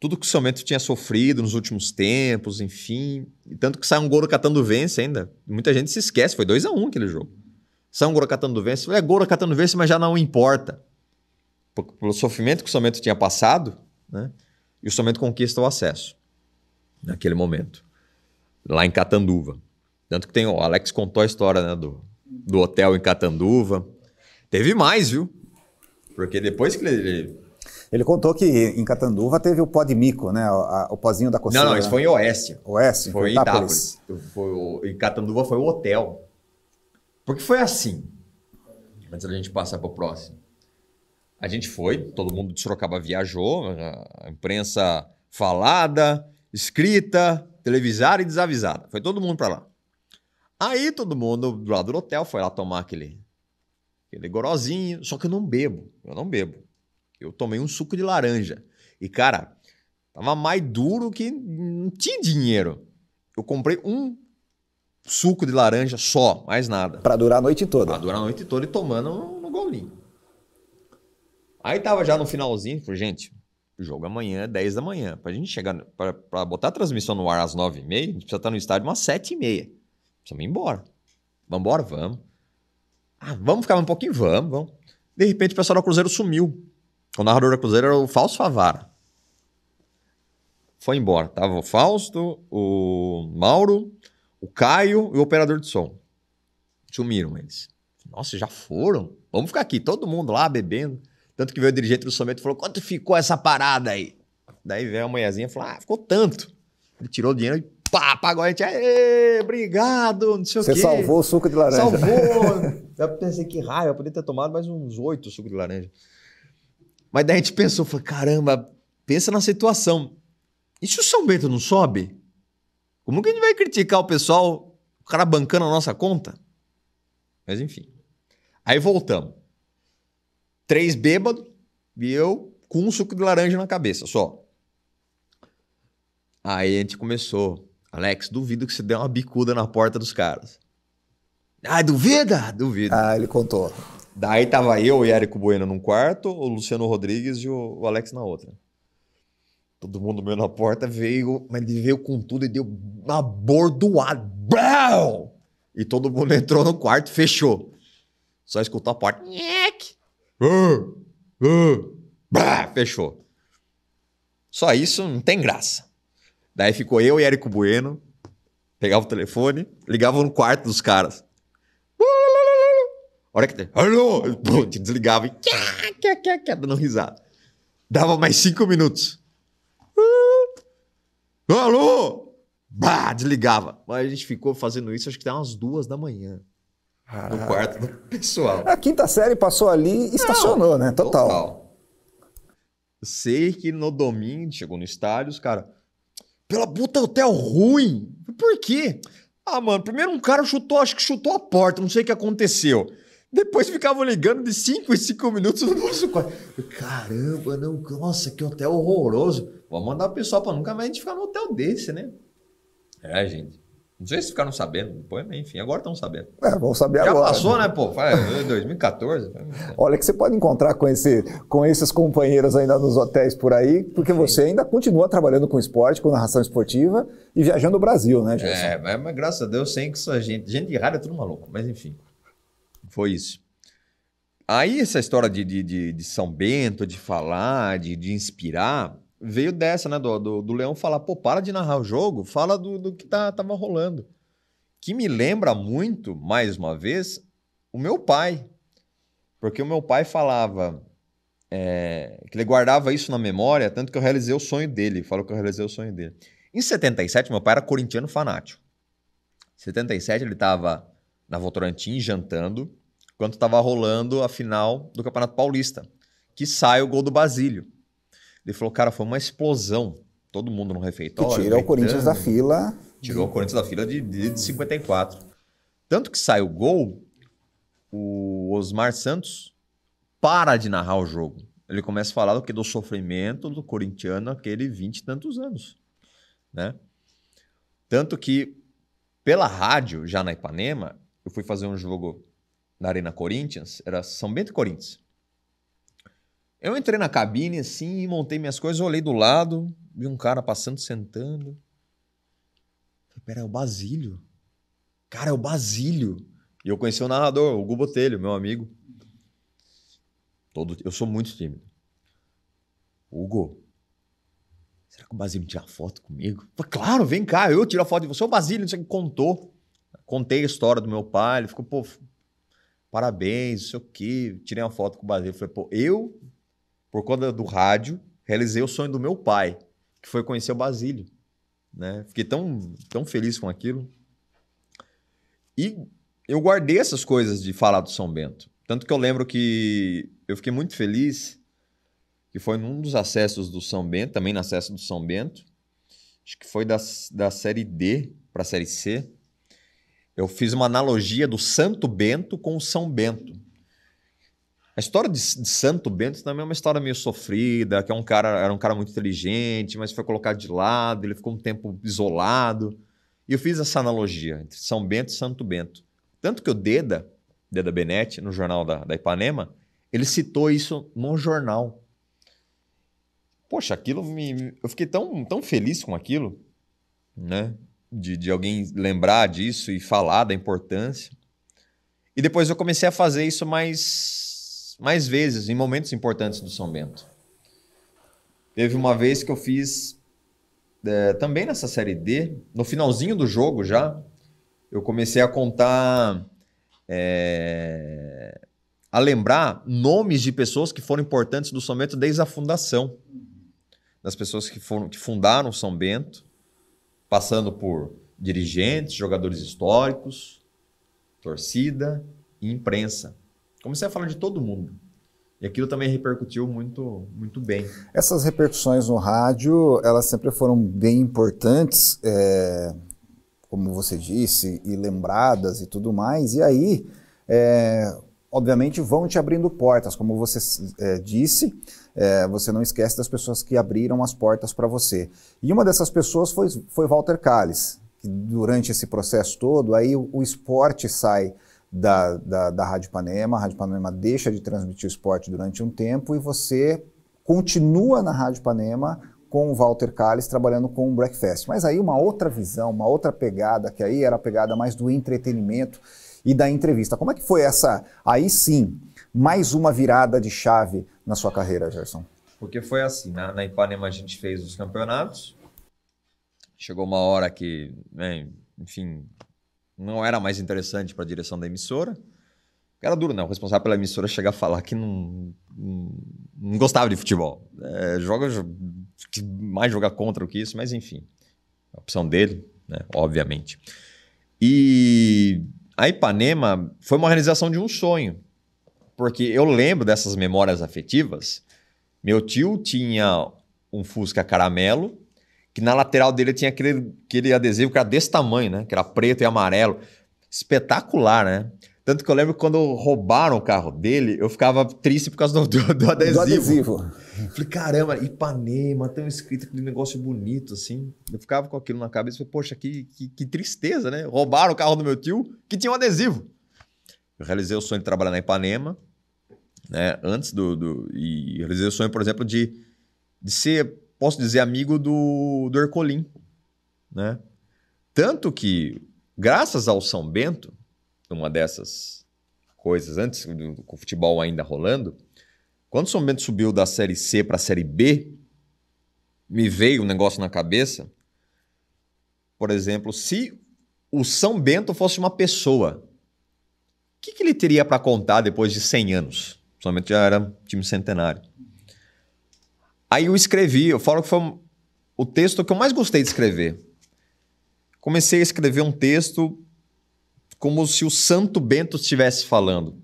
Tudo que o São Bento tinha sofrido nos últimos tempos, enfim. E tanto que sai um gol do Catando vence ainda. Muita gente se esquece, foi 2 a 1 um aquele jogo. São Goro É Goro mas já não importa. Pelo sofrimento que o Somento tinha passado, né? e o Somento conquista o acesso naquele momento, lá em Catanduva. Tanto que tem, o Alex contou a história né, do, do hotel em Catanduva. Teve mais, viu? Porque depois que ele ele contou que em Catanduva teve o pó de mico, né? O, o pozinho da coceira. Não, não, isso foi em né? Oeste. Oeste? Foi, foi em Itápolis. Itápolis. Foi, em Catanduva foi o hotel. Porque foi assim. Antes da gente passar para o próximo. A gente foi, todo mundo de Sorocaba viajou, a imprensa falada, escrita, televisada e desavisada. Foi todo mundo para lá. Aí todo mundo do lado do hotel foi lá tomar aquele, aquele gorozinho. Só que eu não bebo, eu não bebo. Eu tomei um suco de laranja. E, cara, tava mais duro que não tinha dinheiro. Eu comprei um suco de laranja só, mais nada. Para durar a noite toda. Pra durar a noite toda e tomando no, golinho. Aí tava já no finalzinho, falei, gente, jogo é amanhã, é 10 da manhã. Pra gente chegar, pra, pra botar a transmissão no ar às 9 e meia, a gente precisa estar no estádio umas 7 e meia. Precisamos ir embora. Vamos embora? Vamos. Ah, vamos ficar um pouquinho? Vamos, vamos. De repente o pessoal do Cruzeiro sumiu. O narrador do Cruzeiro era o Fausto Favara. Foi embora. Tava o Fausto, o Mauro, o Caio e o operador de som. Sumiram eles. Nossa, já foram? Vamos ficar aqui, todo mundo lá bebendo. Tanto que veio o dirigente do somente e falou: quanto ficou essa parada aí? Daí veio a manhãzinha e falou: ah, ficou tanto. Ele tirou o dinheiro e pá, pagou a gente. Aê, obrigado, não sei Você o quê. Você salvou o suco de laranja. Salvou. eu pensei que raio, eu podia ter tomado mais uns oito suco de laranja. Mas daí a gente pensou, falou, caramba, pensa na situação. E se o São Bento não sobe? Como que a gente vai criticar o pessoal, o cara bancando a nossa conta? Mas enfim. Aí voltamos. Três bêbados e eu com um suco de laranja na cabeça só. Aí a gente começou. Alex, duvido que você deu uma bicuda na porta dos caras. Ah, duvida? Duvido. Ah, ele contou. Daí tava eu e Érico Bueno num quarto, o Luciano Rodrigues e o Alex na outra. Todo mundo meio na porta veio, mas ele veio com tudo e deu uma bordoada. E todo mundo entrou no quarto, fechou. Só escutou a porta. Fechou. Só isso não tem graça. Daí ficou eu e Érico Bueno. Pegava o telefone, ligava no quarto dos caras. Olha que. Alô! Desligava e. Dava mais cinco minutos. Alô! Bah, desligava. Mas a gente ficou fazendo isso, acho que até umas duas da manhã. Ah. No quarto do pessoal. A quinta série passou ali e Não, estacionou, né? Total. total. Sei que no domingo, chegou no estádio, os caras. Pela puta, hotel ruim! Por quê? Ah, mano, primeiro um cara chutou, acho que chutou a porta, não sei o que aconteceu. Depois ficavam ligando de 5 em 5 minutos no nosso quarto. Caramba, não, nossa, que hotel horroroso. Vamos mandar o pessoal para nunca mais a gente ficar num hotel desse, né? É, gente. Não sei se ficaram sabendo depois, mas né? enfim, agora estão sabendo. É, vão saber Já agora. Já passou, né, pô? Faz 2014. Eh, Olha, que você pode encontrar com, esse, com esses companheiros ainda nos hotéis por aí, porque Sim. você ainda continua trabalhando com esporte, com narração esportiva e viajando o Brasil, né, gente? É, mas, mas, graças a Deus, sem que sua gente. Gente de rádio é tudo maluco, mas enfim. Foi isso. Aí essa história de, de, de, de São Bento, de falar, de, de inspirar, veio dessa, né? Do, do, do, Leão falar, pô, para de narrar o jogo, fala do, do que tá, tava rolando. Que me lembra muito, mais uma vez, o meu pai. Porque o meu pai falava é, que ele guardava isso na memória, tanto que eu realizei o sonho dele. Falou que eu realizei o sonho dele. Em 77, meu pai era corintiano fanático. Em 77, ele estava na Votorantim jantando, quando tava rolando a final do Campeonato Paulista, que sai o gol do Basílio. Ele falou, cara, foi uma explosão. Todo mundo no refeitório. Que tira o Corinthians da fila. Tirou o Corinthians da fila de, de, de 54. Tanto que sai o gol, o Osmar Santos para de narrar o jogo. Ele começa a falar do que do sofrimento do corintiano aquele 20 e tantos anos, né? Tanto que pela rádio já na Ipanema, eu fui fazer um jogo na Arena Corinthians, era São Bento e Corinthians. Eu entrei na cabine assim e montei minhas coisas, olhei do lado, vi um cara passando, sentando. Falei, pera, é o Basílio. Cara, é o Basílio. E eu conheci o narrador, o Botelho, meu amigo. Todo, eu sou muito tímido. Hugo, será que o Basílio tinha foto comigo? Falei, claro, vem cá, eu tiro a foto de você. É o Basílio, não sei o que, contou. Contei a história do meu pai, ele ficou, pô, parabéns, não sei o que. Tirei uma foto com o Basílio. Falei, pô, eu por conta do rádio, realizei o sonho do meu pai, que foi conhecer o Basílio. Né? Fiquei tão, tão feliz com aquilo. E eu guardei essas coisas de falar do São Bento. Tanto que eu lembro que eu fiquei muito feliz, que foi num dos acessos do São Bento, também no acesso do São Bento, acho que foi da, da série D para a série C. Eu fiz uma analogia do Santo Bento com o São Bento. A história de, de, Santo Bento também é uma história meio sofrida, que é um cara, era um cara muito inteligente, mas foi colocado de lado, ele ficou um tempo isolado. E eu fiz essa analogia entre São Bento e Santo Bento. Tanto que o Deda, Deda Benetti, no jornal da, da Ipanema, ele citou isso no jornal. Poxa, aquilo me. Eu fiquei tão, tão feliz com aquilo, né? De, de alguém lembrar disso e falar da importância. E depois eu comecei a fazer isso mais mais vezes em momentos importantes do São Bento. Teve uma vez que eu fiz é, também nessa série D, no finalzinho do jogo já, eu comecei a contar, é, a lembrar nomes de pessoas que foram importantes do São Bento desde a fundação, das pessoas que, foram, que fundaram São Bento, passando por dirigentes, jogadores históricos, torcida e imprensa comecei a falar de todo mundo. E aquilo também repercutiu muito, muito bem. Essas repercussões no rádio, elas sempre foram bem importantes, é, como você disse, e lembradas e tudo mais. E aí, é, obviamente, vão te abrindo portas, como você é, disse. É, você não esquece das pessoas que abriram as portas para você. E uma dessas pessoas foi, foi Walter Calles, que durante esse processo todo, aí o, o esporte sai da, da, da Rádio Panema, a Rádio Panema deixa de transmitir o esporte durante um tempo e você continua na Rádio Panema com o Walter Calles trabalhando com o Breakfast. Mas aí uma outra visão, uma outra pegada, que aí era a pegada mais do entretenimento e da entrevista. Como é que foi essa, aí sim, mais uma virada de chave na sua carreira, Gerson? Porque foi assim, na, na Ipanema a gente fez os campeonatos, chegou uma hora que, né, enfim, não era mais interessante para a direção da emissora. Era duro, não. Né? O responsável pela emissora chegar a falar que não, não, não gostava de futebol. É, joga mais jogar contra do que isso, mas enfim. A opção dele, né? Obviamente. E a Ipanema foi uma realização de um sonho. Porque eu lembro dessas memórias afetivas. Meu tio tinha um Fusca caramelo que na lateral dele tinha aquele, aquele adesivo que era desse tamanho, né? Que era preto e amarelo. Espetacular, né? Tanto que eu lembro que quando roubaram o carro dele, eu ficava triste por causa do, do, do adesivo. Do adesivo. Falei, caramba, Ipanema, tão escrito aquele negócio bonito, assim. Eu ficava com aquilo na cabeça. Falei, poxa, que, que, que tristeza, né? Roubaram o carro do meu tio, que tinha um adesivo. Eu realizei o sonho de trabalhar na Ipanema, né? Antes do... do e realizei o sonho, por exemplo, de, de ser posso dizer, amigo do, do Ercolim. Né? Tanto que, graças ao São Bento, uma dessas coisas, antes do, com o futebol ainda rolando, quando o São Bento subiu da Série C para a Série B, me veio um negócio na cabeça. Por exemplo, se o São Bento fosse uma pessoa, o que, que ele teria para contar depois de 100 anos? O São Bento já era um time centenário. Aí eu escrevi, eu falo que foi o texto que eu mais gostei de escrever. Comecei a escrever um texto como se o Santo Bento estivesse falando,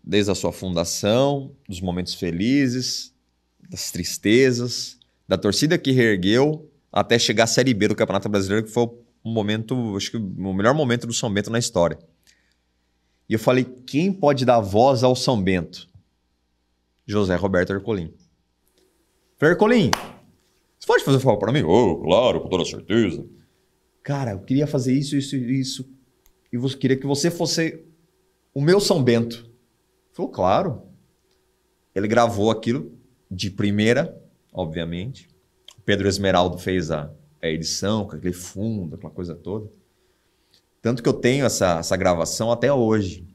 desde a sua fundação, dos momentos felizes, das tristezas, da torcida que reergueu, até chegar à Série B do Campeonato Brasileiro, que foi um momento, acho que o melhor momento do São Bento na história. E eu falei: quem pode dar voz ao São Bento? José Roberto Ercolim. Fercolim, você pode fazer favor para mim? Oh, claro, com toda certeza. Cara, eu queria fazer isso, isso e isso. E eu queria que você fosse o meu São Bento. Ele falou, claro. Ele gravou aquilo de primeira, obviamente. Pedro Esmeraldo fez a, a edição, com aquele fundo, aquela coisa toda. Tanto que eu tenho essa, essa gravação até hoje.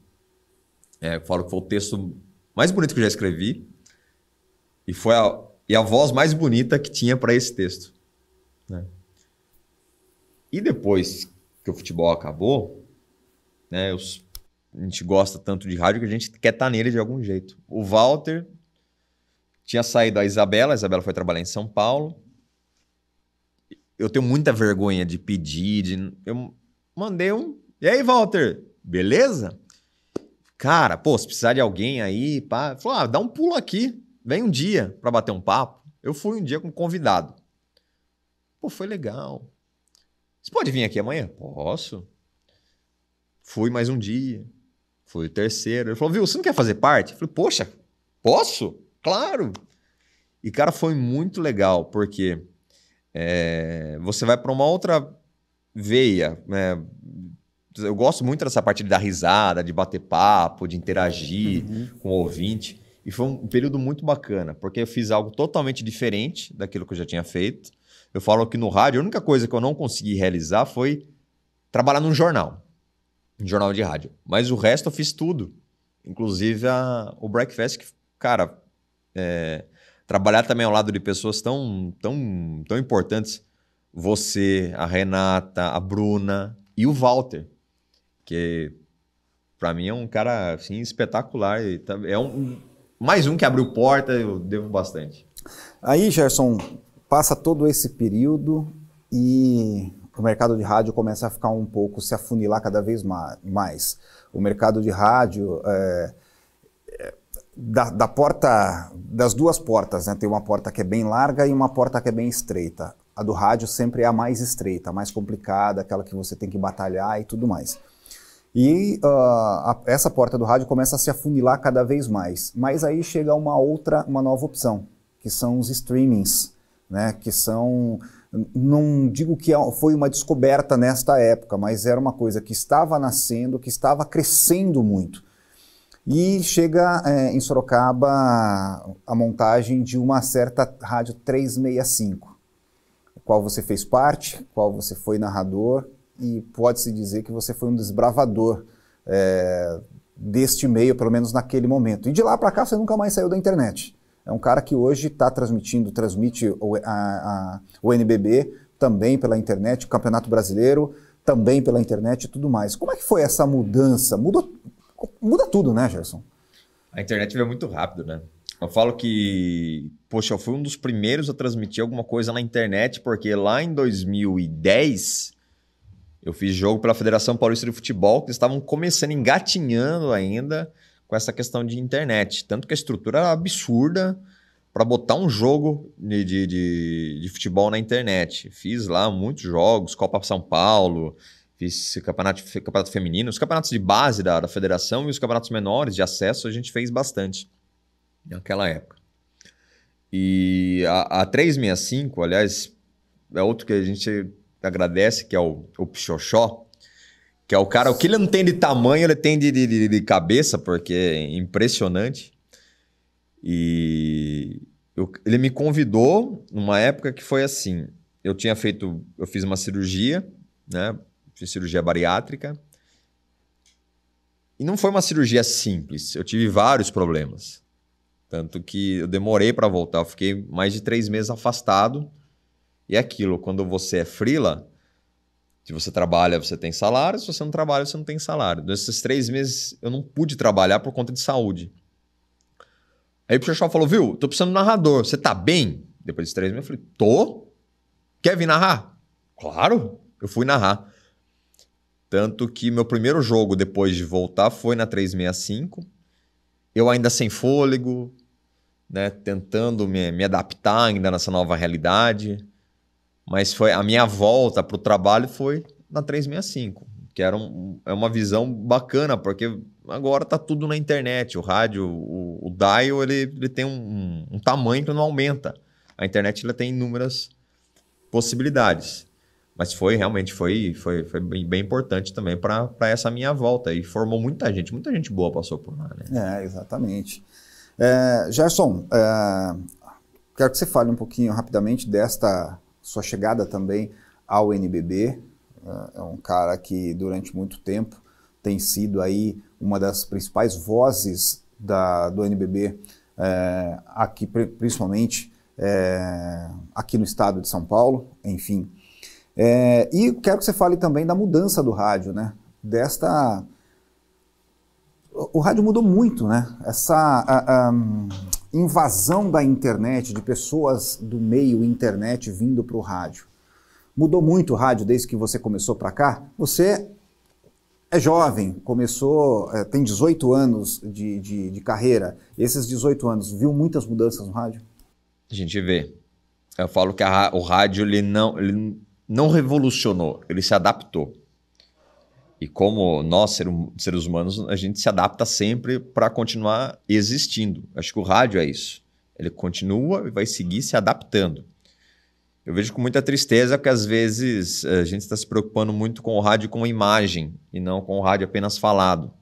É, eu falo que foi o texto mais bonito que eu já escrevi. E foi a, e a voz mais bonita que tinha para esse texto. Né? E depois que o futebol acabou, né, a gente gosta tanto de rádio que a gente quer estar tá nele de algum jeito. O Walter tinha saído a Isabela, a Isabela foi trabalhar em São Paulo. Eu tenho muita vergonha de pedir, de, eu mandei um. E aí, Walter? Beleza? Cara, pô, se precisar de alguém aí, pá. Falou, ah, dá um pulo aqui. Vem um dia para bater um papo. Eu fui um dia como convidado. Pô, foi legal. Você pode vir aqui amanhã? Posso. Fui mais um dia. Fui o terceiro. Ele falou, viu, você não quer fazer parte? Eu falei, poxa, posso? Claro. E, cara, foi muito legal, porque é, você vai para uma outra veia. Né? Eu gosto muito dessa parte de dar risada, de bater papo, de interagir uhum. com o ouvinte. E foi um período muito bacana, porque eu fiz algo totalmente diferente daquilo que eu já tinha feito. Eu falo que no rádio, a única coisa que eu não consegui realizar foi trabalhar num jornal, um jornal de rádio. Mas o resto eu fiz tudo, inclusive a, o Breakfast, que, cara, é, trabalhar também ao lado de pessoas tão, tão, tão importantes. Você, a Renata, a Bruna e o Walter, que para mim é um cara assim, espetacular. Tá, é um, mais um que abriu porta, eu devo bastante. Aí, Gerson, passa todo esse período e o mercado de rádio começa a ficar um pouco, se afunilar cada vez mais. O mercado de rádio, é, é, da, da, porta, das duas portas, né? tem uma porta que é bem larga e uma porta que é bem estreita. A do rádio sempre é a mais estreita, a mais complicada, aquela que você tem que batalhar e tudo mais. E uh, a, essa porta do rádio começa a se afunilar cada vez mais. Mas aí chega uma outra, uma nova opção, que são os streamings, né? que são não digo que é foi uma descoberta nesta época, mas era uma coisa que estava nascendo, que estava crescendo muito. E chega é, em Sorocaba a montagem de uma certa rádio 365, qual você fez parte, qual você foi narrador, e pode-se dizer que você foi um desbravador é, deste meio, pelo menos naquele momento. E de lá para cá você nunca mais saiu da internet. É um cara que hoje está transmitindo, transmite o, a, a, o NBB também pela internet, o Campeonato Brasileiro também pela internet e tudo mais. Como é que foi essa mudança? Mudou, muda tudo, né, Gerson? A internet veio muito rápido, né? Eu falo que, poxa, eu fui um dos primeiros a transmitir alguma coisa na internet, porque lá em 2010 eu fiz jogo pela Federação Paulista de Futebol, que eles estavam começando, engatinhando ainda com essa questão de internet. Tanto que a estrutura era absurda para botar um jogo de, de, de, de, futebol na internet. Fiz lá muitos jogos, Copa São Paulo, fiz campeonato, campeonato feminino, os campeonatos de base da, da federação e os campeonatos menores de acesso a gente fez bastante naquela época. E a, a 365, aliás, é outro que a gente agradece, que é o, o que é o cara, o que ele não tem de tamanho, ele tem de, de, de cabeça, porque é impressionante. E eu, ele me convidou numa época que foi assim, eu tinha feito, eu fiz uma cirurgia, né, fiz cirurgia bariátrica, e não foi uma cirurgia simples, eu tive vários problemas. Tanto que eu demorei para voltar, eu fiquei mais de três meses afastado. E é aquilo, quando você é frila se você trabalha, você tem salário, se você não trabalha, você não tem salário. Nesses três meses eu não pude trabalhar por conta de saúde. Aí o pessoal falou, viu, tô precisando de narrador, você tá bem? Depois de três meses eu falei, tô. Quer vir narrar? Claro, eu fui narrar. Tanto que meu primeiro jogo depois de voltar foi na 365. Eu ainda sem fôlego, né, tentando me, me adaptar ainda nessa nova realidade. Mas foi a minha volta para o trabalho foi na 365, que era um, é uma visão bacana, porque agora tá tudo na internet. O rádio, o, o dial, ele, ele tem um, um tamanho que não aumenta. A internet ela tem inúmeras possibilidades. Mas foi realmente foi, foi, foi bem, bem importante também para essa minha volta. E formou muita gente, muita gente boa passou por lá. Né? É, exatamente. É, Gerson, é, quero que você fale um pouquinho rapidamente desta sua chegada também ao NBB. Né, é um cara que durante muito tempo tem sido aí uma das principais vozes da, do NBB é, eh, aqui, principalmente é, aqui no estado de São Paulo, enfim. É, e quero que você fale também da mudança do rádio, né? Desta o rádio mudou muito, né? Essa a, invasão da internet, de pessoas do meio internet vindo para o rádio. Mudou muito o rádio desde que você começou para cá? Você é jovem, começou, é, tem 18 anos de, de, de carreira. Esses 18 anos, viu muitas mudanças no rádio? A gente vê. Eu falo que a, o rádio ele não, ele não revolucionou, ele se adaptou. E como nós, hum, seres humanos, a gente se adapta sempre para continuar existindo. Acho que o rádio é isso. Ele continua e vai seguir se adaptando. Eu vejo com muita tristeza que às vezes a gente está se preocupando muito com o rádio com a imagem e não com o rádio apenas falado.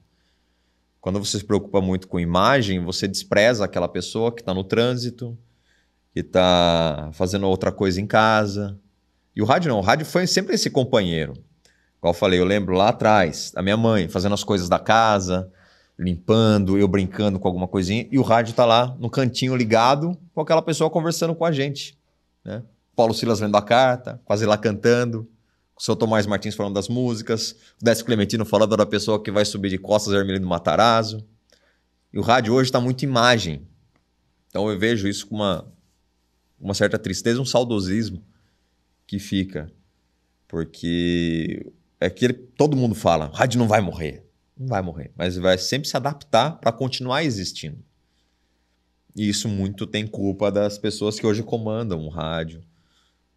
Quando você se preocupa muito com imagem, você despreza aquela pessoa que está no trânsito, que está fazendo outra coisa em casa. E o rádio não, o rádio foi sempre esse companheiro. Qual eu falei, eu lembro lá atrás, a minha mãe fazendo as coisas da casa, limpando, eu brincando com alguma coisinha, e o rádio tá lá no cantinho ligado com aquela pessoa conversando com a gente. Né? Paulo Silas lendo a carta, quase lá cantando, o seu Tomás Martins falando das músicas, o Décio Clementino falando da pessoa que vai subir de costas Hermelino Matarazzo. E o rádio hoje está muito imagem. Então eu vejo isso com uma, uma certa tristeza, um saudosismo que fica. Porque é que ele, todo mundo fala, rádio não vai morrer. Não vai morrer, mas vai sempre se adaptar para continuar existindo. E isso muito tem culpa das pessoas que hoje comandam o rádio.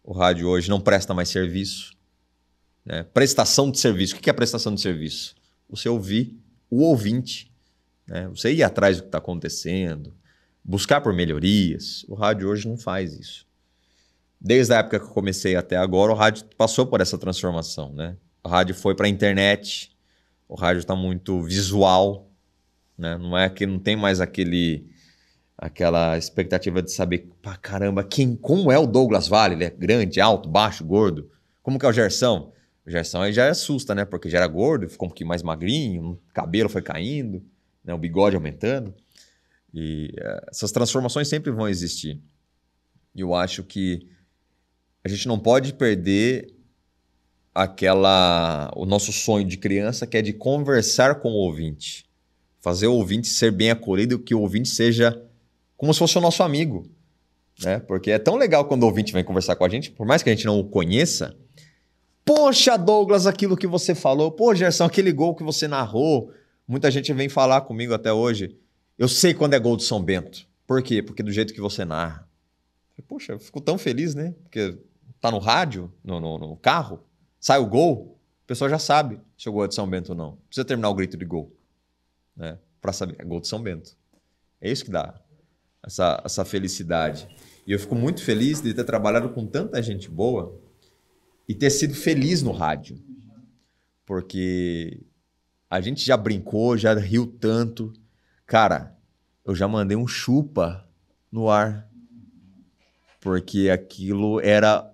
O rádio hoje não presta mais serviço. Né? Prestação de serviço. O que é prestação de serviço? Você ouvir o ouvinte. Né? Você ir atrás do que está acontecendo, buscar por melhorias. O rádio hoje não faz isso. Desde a época que eu comecei até agora, o rádio passou por essa transformação. Né? O rádio foi para a internet, o rádio está muito visual, né? Não é que não tem mais aquele aquela expectativa de saber, para caramba, quem, como é o Douglas Vale? Ele é grande, alto, baixo, gordo? Como que é o Gerson? O Gerson aí já assusta, né? Porque já era gordo, ficou um pouquinho mais magrinho, o cabelo foi caindo, né? o bigode aumentando. E eh, essas transformações sempre vão existir. E eu acho que a gente não pode perder aquela o nosso sonho de criança que é de conversar com o ouvinte, fazer o ouvinte ser bem acolhido, que o ouvinte seja como se fosse o nosso amigo, né? Porque é tão legal quando o ouvinte vem conversar com a gente, por mais que a gente não o conheça. Poxa, Douglas, aquilo que você falou. Pô, Gerson, aquele gol que você narrou. Muita gente vem falar comigo até hoje. Eu sei quando é gol do São Bento. Por quê? Porque do jeito que você narra. Poxa, eu fico tão feliz, né? Porque tá no rádio, no, no, no carro, sai o gol, o pessoal já sabe se é o gol é de São Bento ou não. Precisa terminar o grito de gol. Né? Para saber, é gol de São Bento. É isso que dá essa, essa felicidade. E eu fico muito feliz de ter trabalhado com tanta gente boa e ter sido feliz no rádio. Porque a gente já brincou, já riu tanto. Cara, eu já mandei um chupa no ar. Porque aquilo era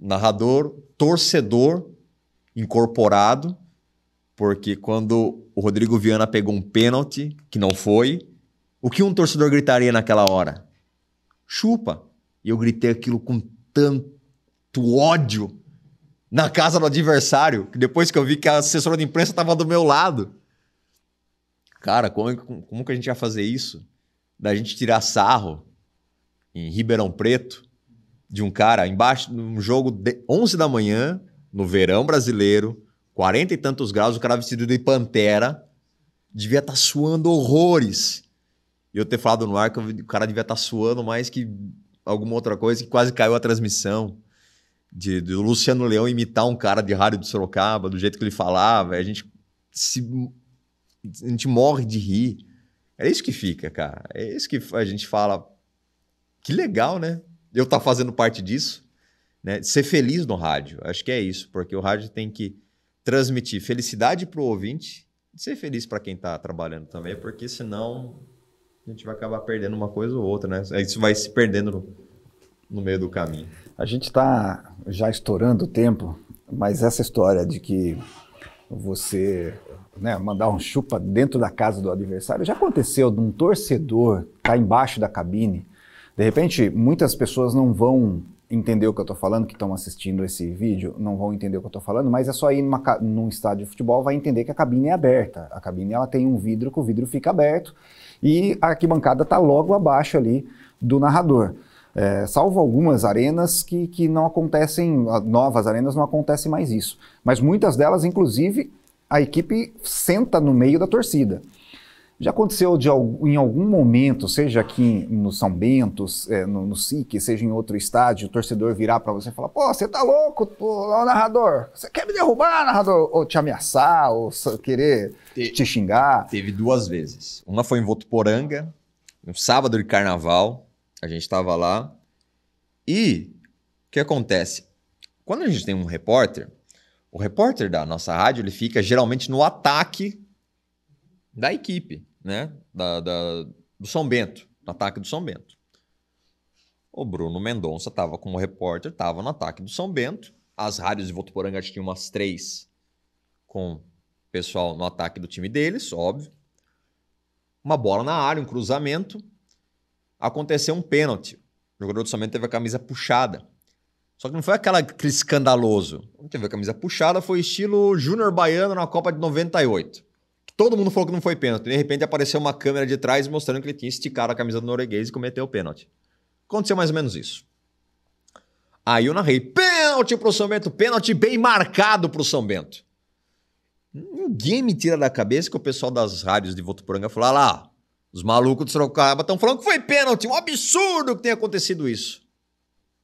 narrador, torcedor incorporado, porque quando o Rodrigo Viana pegou um pênalti, que não foi, o que um torcedor gritaria naquela hora? Chupa! E eu gritei aquilo com tanto ódio na casa do adversário, que depois que eu vi que a assessora de imprensa estava do meu lado. Cara, como, é como que a gente ia fazer isso? Da gente tirar sarro em Ribeirão Preto, de um cara embaixo num jogo de 11 da manhã, no verão brasileiro, 40 e tantos graus, o cara vestido de pantera, devia estar tá suando horrores. E eu ter falado no ar que o cara devia estar tá suando mais que alguma outra coisa, que quase caiu a transmissão. De, do Luciano Leão imitar um cara de rádio de Sorocaba, do jeito que ele falava, a gente se a gente morre de rir. É isso que fica, cara. É isso que a gente fala. Que legal, né? eu estar tá fazendo parte disso, né? Ser feliz no rádio, acho que é isso, porque o rádio tem que transmitir felicidade para o ouvinte e ser feliz para quem está trabalhando também, porque senão a gente vai acabar perdendo uma coisa ou outra, né? Isso vai se perdendo no, no meio do caminho. A gente está já estourando o tempo, mas essa história de que você né, mandar um chupa dentro da casa do adversário já aconteceu de um torcedor estar tá embaixo da cabine de repente, muitas pessoas não vão entender o que eu estou falando, que estão assistindo esse vídeo, não vão entender o que eu estou falando, mas é só ir numa, num estádio de futebol, vai entender que a cabine é aberta. A cabine ela tem um vidro que o vidro fica aberto e a arquibancada está logo abaixo ali do narrador. É, salvo algumas arenas que, que não acontecem, novas arenas não acontece mais isso. Mas muitas delas, inclusive, a equipe senta no meio da torcida. Já aconteceu de, em algum momento, seja aqui no São Bento, é, no, no SIC, seja em outro estádio, o torcedor virar para você e falar: pô, você tá louco, pô, narrador, você quer me derrubar, narrador? Ou te ameaçar, ou querer te, te xingar? Teve duas vezes. Uma foi em Votuporanga, no sábado de carnaval, a gente estava lá. E o que acontece? Quando a gente tem um repórter, o repórter da nossa rádio ele fica geralmente no ataque da equipe né? Da, da, do São Bento, no ataque do São Bento. O Bruno Mendonça estava como repórter, estava no ataque do São Bento. As rádios de Votuporanga tinham umas três com o pessoal no ataque do time deles, óbvio. Uma bola na área, um cruzamento. Aconteceu um pênalti. O jogador do São Bento teve a camisa puxada. Só que não foi aquela escandaloso. Não teve a camisa puxada, foi estilo Júnior Baiano na Copa de 98. Todo mundo falou que não foi pênalti. De repente apareceu uma câmera de trás mostrando que ele tinha esticado a camisa do norueguês e cometeu o pênalti. Aconteceu mais ou menos isso. Aí eu narrei: pênalti pro São Bento, pênalti bem marcado pro São Bento. Ninguém me tira da cabeça que o pessoal das rádios de Votuporanga falou: ah lá, os malucos do Sorocaba estão falando que foi pênalti, um absurdo que tenha acontecido isso.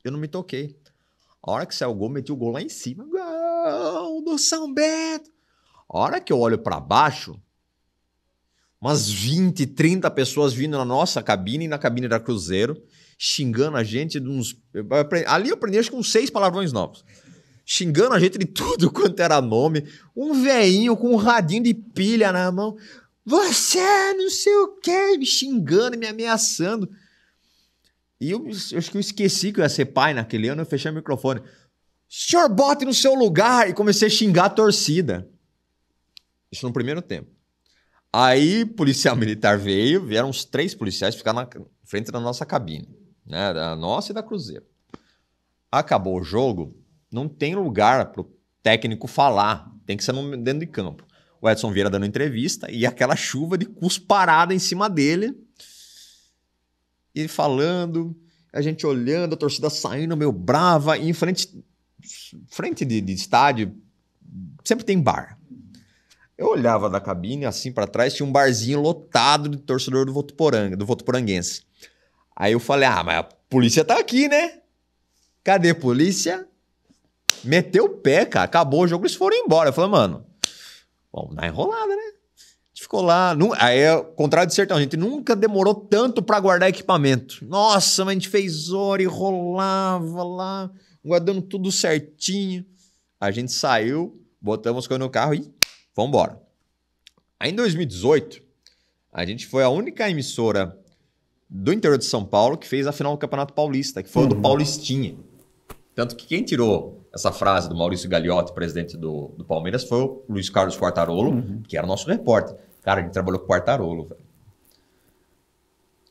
Eu não me toquei. A hora que saiu o gol, meti o gol lá em cima. Gol do São Bento! A hora que eu olho para baixo, umas 20, 30 pessoas vindo na nossa cabine e na cabine da Cruzeiro, xingando a gente. de Uns... Ali eu aprendi acho que uns seis palavrões novos. Xingando a gente de tudo quanto era nome. Um veinho com um radinho de pilha na mão. Você é não sei o quê, me xingando, me ameaçando. E eu, eu acho que eu esqueci que eu ia ser pai naquele ano, eu fechei o microfone. Senhor, bote no seu lugar! E comecei a xingar a torcida. Isso no primeiro tempo. Aí, policial militar veio, vieram uns três policiais ficar na frente da nossa cabine, né? Da nossa e da Cruzeiro. Acabou o jogo, não tem lugar pro técnico falar, tem que ser dentro de campo. O Edson Vieira dando entrevista e aquela chuva de cusparada em cima dele. E falando, a gente olhando, a torcida saindo meio brava, e em frente, frente de, de estádio, sempre tem bar. Eu olhava da cabine, assim para trás, tinha um barzinho lotado de torcedor do Votuporanga, do Votoporanguense. Aí eu falei, ah, mas a polícia tá aqui, né? Cadê a polícia? Meteu o pé, cara. Acabou o jogo, eles foram embora. Eu falei, mano, vamos dar enrolada, né? A gente ficou lá. aí, é contrário de sertão, a gente nunca demorou tanto para guardar equipamento. Nossa, mas a gente fez hora e rolava lá, guardando tudo certinho. A gente saiu, botamos coisa no carro e Vamos embora. Aí em 2018, a gente foi a única emissora do interior de São Paulo que fez a final do Campeonato Paulista, que foi uhum. do Paulistinha. Tanto que quem tirou essa frase do Maurício Gagliotti, presidente do, do Palmeiras, foi o Luiz Carlos Quartarolo, uhum. que era nosso repórter. Cara, ele trabalhou com o Quartarolo, velho.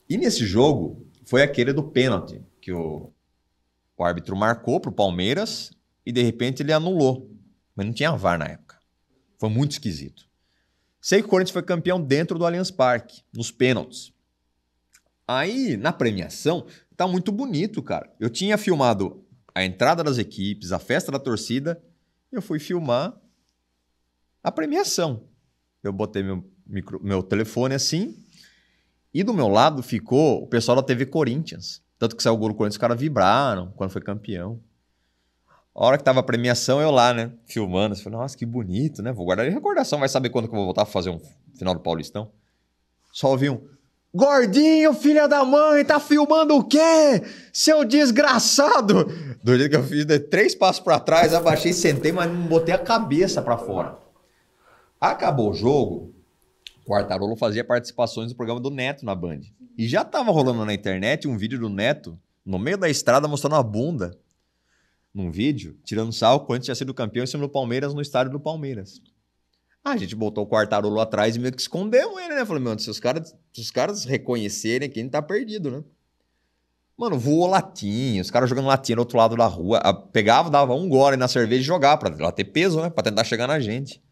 E nesse jogo, foi aquele do pênalti, que o, o árbitro marcou pro Palmeiras e de repente ele anulou. Mas não tinha VAR na época. Foi muito esquisito. Sei que o Corinthians foi campeão dentro do Allianz Parque, nos pênaltis. Aí, na premiação, tá muito bonito, cara. Eu tinha filmado a entrada das equipes, a festa da torcida, eu fui filmar a premiação. Eu botei meu, micro, meu telefone assim, e do meu lado ficou o pessoal da TV Corinthians. Tanto que saiu o gol do Corinthians, os caras vibraram quando foi campeão. A hora que tava a premiação, eu lá, né? Filmando. Eu assim, falei, nossa, que bonito, né? Vou guardar de recordação. Vai saber quando que eu vou voltar a fazer um final do Paulistão. Só ouvi um. Gordinho, filha da mãe, tá filmando o quê? Seu desgraçado! Do jeito que eu fiz, dei três passos para trás, abaixei, sentei, mas não botei a cabeça para fora. Acabou o jogo, Quartarolo fazia participações do programa do Neto na Band. E já tava rolando na internet um vídeo do Neto no meio da estrada mostrando a bunda num vídeo, tirando sal, o tinha sido campeão em cima do Palmeiras no estádio do Palmeiras. Ah, a gente botou o Quartarolo atrás e meio que escondemos ele, né? Falei, mano, se os caras, se os caras reconhecerem que ele tá perdido, né? Mano, voou latinha, os caras jogando latinha do outro lado da rua. Pegava, dava um gole na cerveja e jogava pra ela ter peso, né? Pra tentar chegar na gente.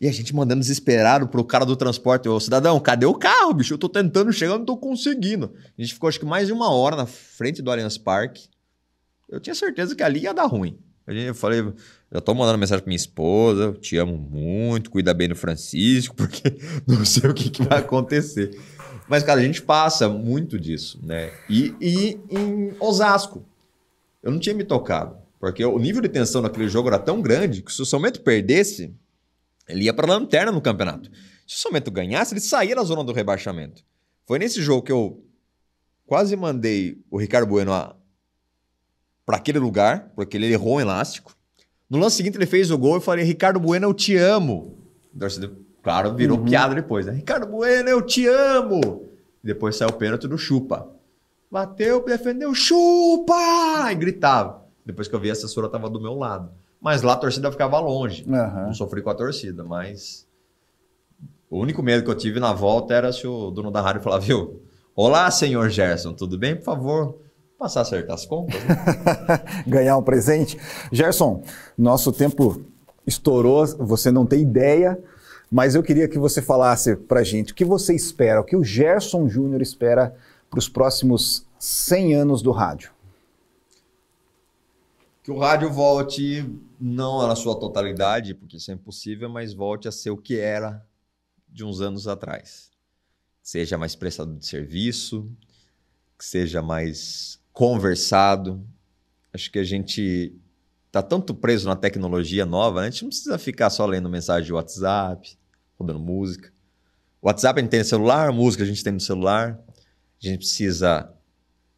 E a gente mandando desesperado pro cara do transporte. Ô, cidadão, cadê o carro, bicho? Eu tô tentando chegar, não tô conseguindo. A gente ficou acho que mais de uma hora na frente do Allianz Parque eu tinha certeza que ali ia dar ruim. Eu falei, já tô mandando mensagem pra minha esposa, eu te amo muito, cuida bem do Francisco, porque não sei o que, que vai acontecer. Mas, cara, a gente passa muito disso, né? E, e em Osasco, eu não tinha me tocado, porque o nível de tensão naquele jogo era tão grande que se o Somente perdesse, ele ia pra lanterna no campeonato. Se o Somente ganhasse, ele saía da zona do rebaixamento. Foi nesse jogo que eu quase mandei o Ricardo Bueno a para aquele lugar, porque ele errou um elástico. No lance seguinte, ele fez o gol e falei: Ricardo Bueno, eu te amo. Claro, virou uhum. piada depois, né? Ricardo Bueno, eu te amo. Depois saiu o pênalti do Chupa. Bateu, defendeu, Chupa! E gritava. Depois que eu vi, a assessora estava do meu lado. Mas lá a torcida ficava longe. Uhum. Não sofri com a torcida, mas. O único medo que eu tive na volta era se o dono da rádio falar, viu? Olá, senhor Gerson, tudo bem? Por favor, passar a acertar as contas. Né? Ganhar um presente. Gerson, nosso tempo estourou, você não tem ideia, mas eu queria que você falasse pra gente o que você espera, o que o Gerson Júnior espera para os próximos 100 anos do rádio. Que o rádio volte, não na sua totalidade, porque isso é impossível, mas volte a ser o que era de uns anos atrás. Seja mais prestador de serviço, seja mais conversado. Acho que a gente tá tanto preso na tecnologia nova, né? a gente não precisa ficar só lendo mensagem de WhatsApp, rodando música. O WhatsApp a gente tem no celular, música a gente tem no celular. A gente precisa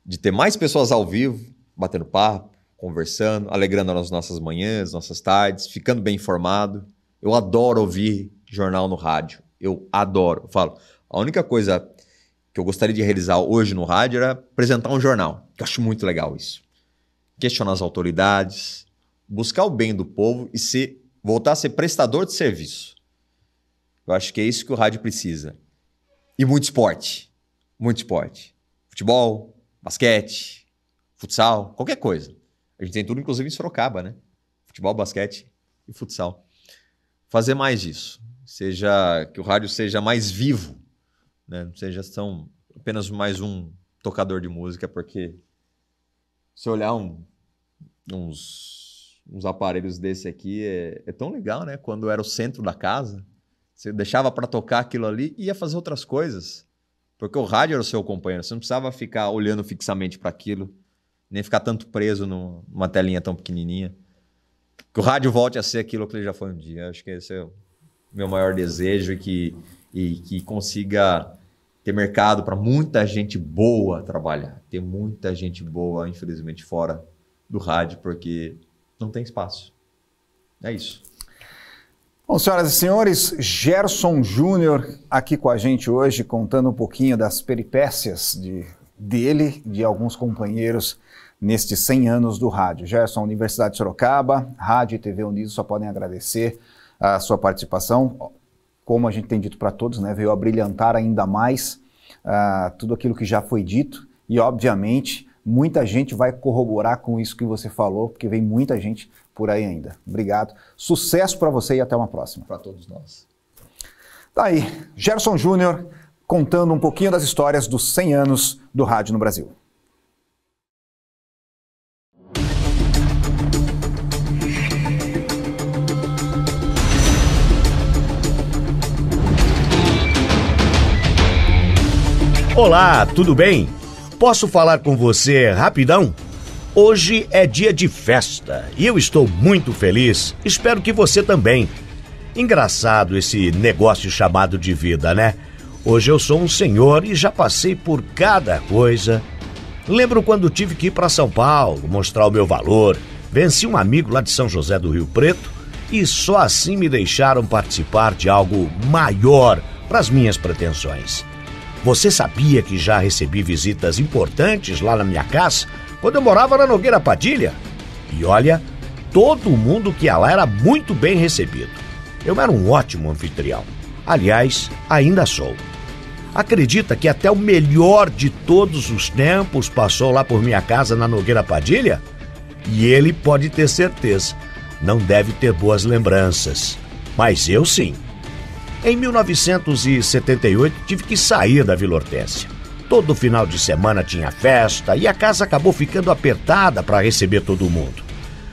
de ter mais pessoas ao vivo, batendo papo, conversando, alegrando as nossas manhãs, nossas tardes, ficando bem informado. Eu adoro ouvir jornal no rádio. Eu adoro. Eu falo, a única coisa que eu gostaria de realizar hoje no rádio era apresentar um jornal, que eu acho muito legal isso. Questionar as autoridades, buscar o bem do povo e ser, voltar a ser prestador de serviço. Eu acho que é isso que o rádio precisa. E muito esporte. Muito esporte. Futebol, basquete, futsal, qualquer coisa. A gente tem tudo, inclusive, em Sorocaba, né? Futebol, basquete e futsal. Fazer mais disso. Seja que o rádio seja mais vivo né? Não seja são apenas mais um tocador de música, porque se olhar um, uns, uns aparelhos desse aqui, é, é tão legal, né? Quando era o centro da casa, você deixava para tocar aquilo ali e ia fazer outras coisas. Porque o rádio era o seu companheiro, você não precisava ficar olhando fixamente para aquilo, nem ficar tanto preso numa telinha tão pequenininha. Que o rádio volte a ser aquilo que ele já foi um dia. Acho que esse é o meu maior desejo que e que consiga ter mercado para muita gente boa trabalhar. Ter muita gente boa, infelizmente, fora do rádio, porque não tem espaço. É isso. Bom, senhoras e senhores, Gerson Júnior aqui com a gente hoje, contando um pouquinho das peripécias de, dele e de alguns companheiros nestes 100 anos do rádio. Gerson, Universidade de Sorocaba, Rádio e TV Unidos só podem agradecer a sua participação como a gente tem dito para todos, né, veio a brilhantar ainda mais uh, tudo aquilo que já foi dito e, obviamente, muita gente vai corroborar com isso que você falou, porque vem muita gente por aí ainda. Obrigado, sucesso para você e até uma próxima. Para todos nós. Tá aí, Gerson Júnior contando um pouquinho das histórias dos 100 anos do rádio no Brasil. Olá, tudo bem? Posso falar com você rapidão? Hoje é dia de festa e eu estou muito feliz. Espero que você também. Engraçado esse negócio chamado de vida, né? Hoje eu sou um senhor e já passei por cada coisa. Lembro quando tive que ir para São Paulo mostrar o meu valor. Venci um amigo lá de São José do Rio Preto e só assim me deixaram participar de algo maior para as minhas pretensões. Você sabia que já recebi visitas importantes lá na minha casa quando eu morava na Nogueira Padilha? E olha, todo mundo que ia lá era muito bem recebido. Eu era um ótimo anfitrião. Aliás, ainda sou. Acredita que até o melhor de todos os tempos passou lá por minha casa na Nogueira Padilha? E ele pode ter certeza, não deve ter boas lembranças. Mas eu sim. Em 1978, tive que sair da Vila Hortência. Todo final de semana tinha festa e a casa acabou ficando apertada para receber todo mundo.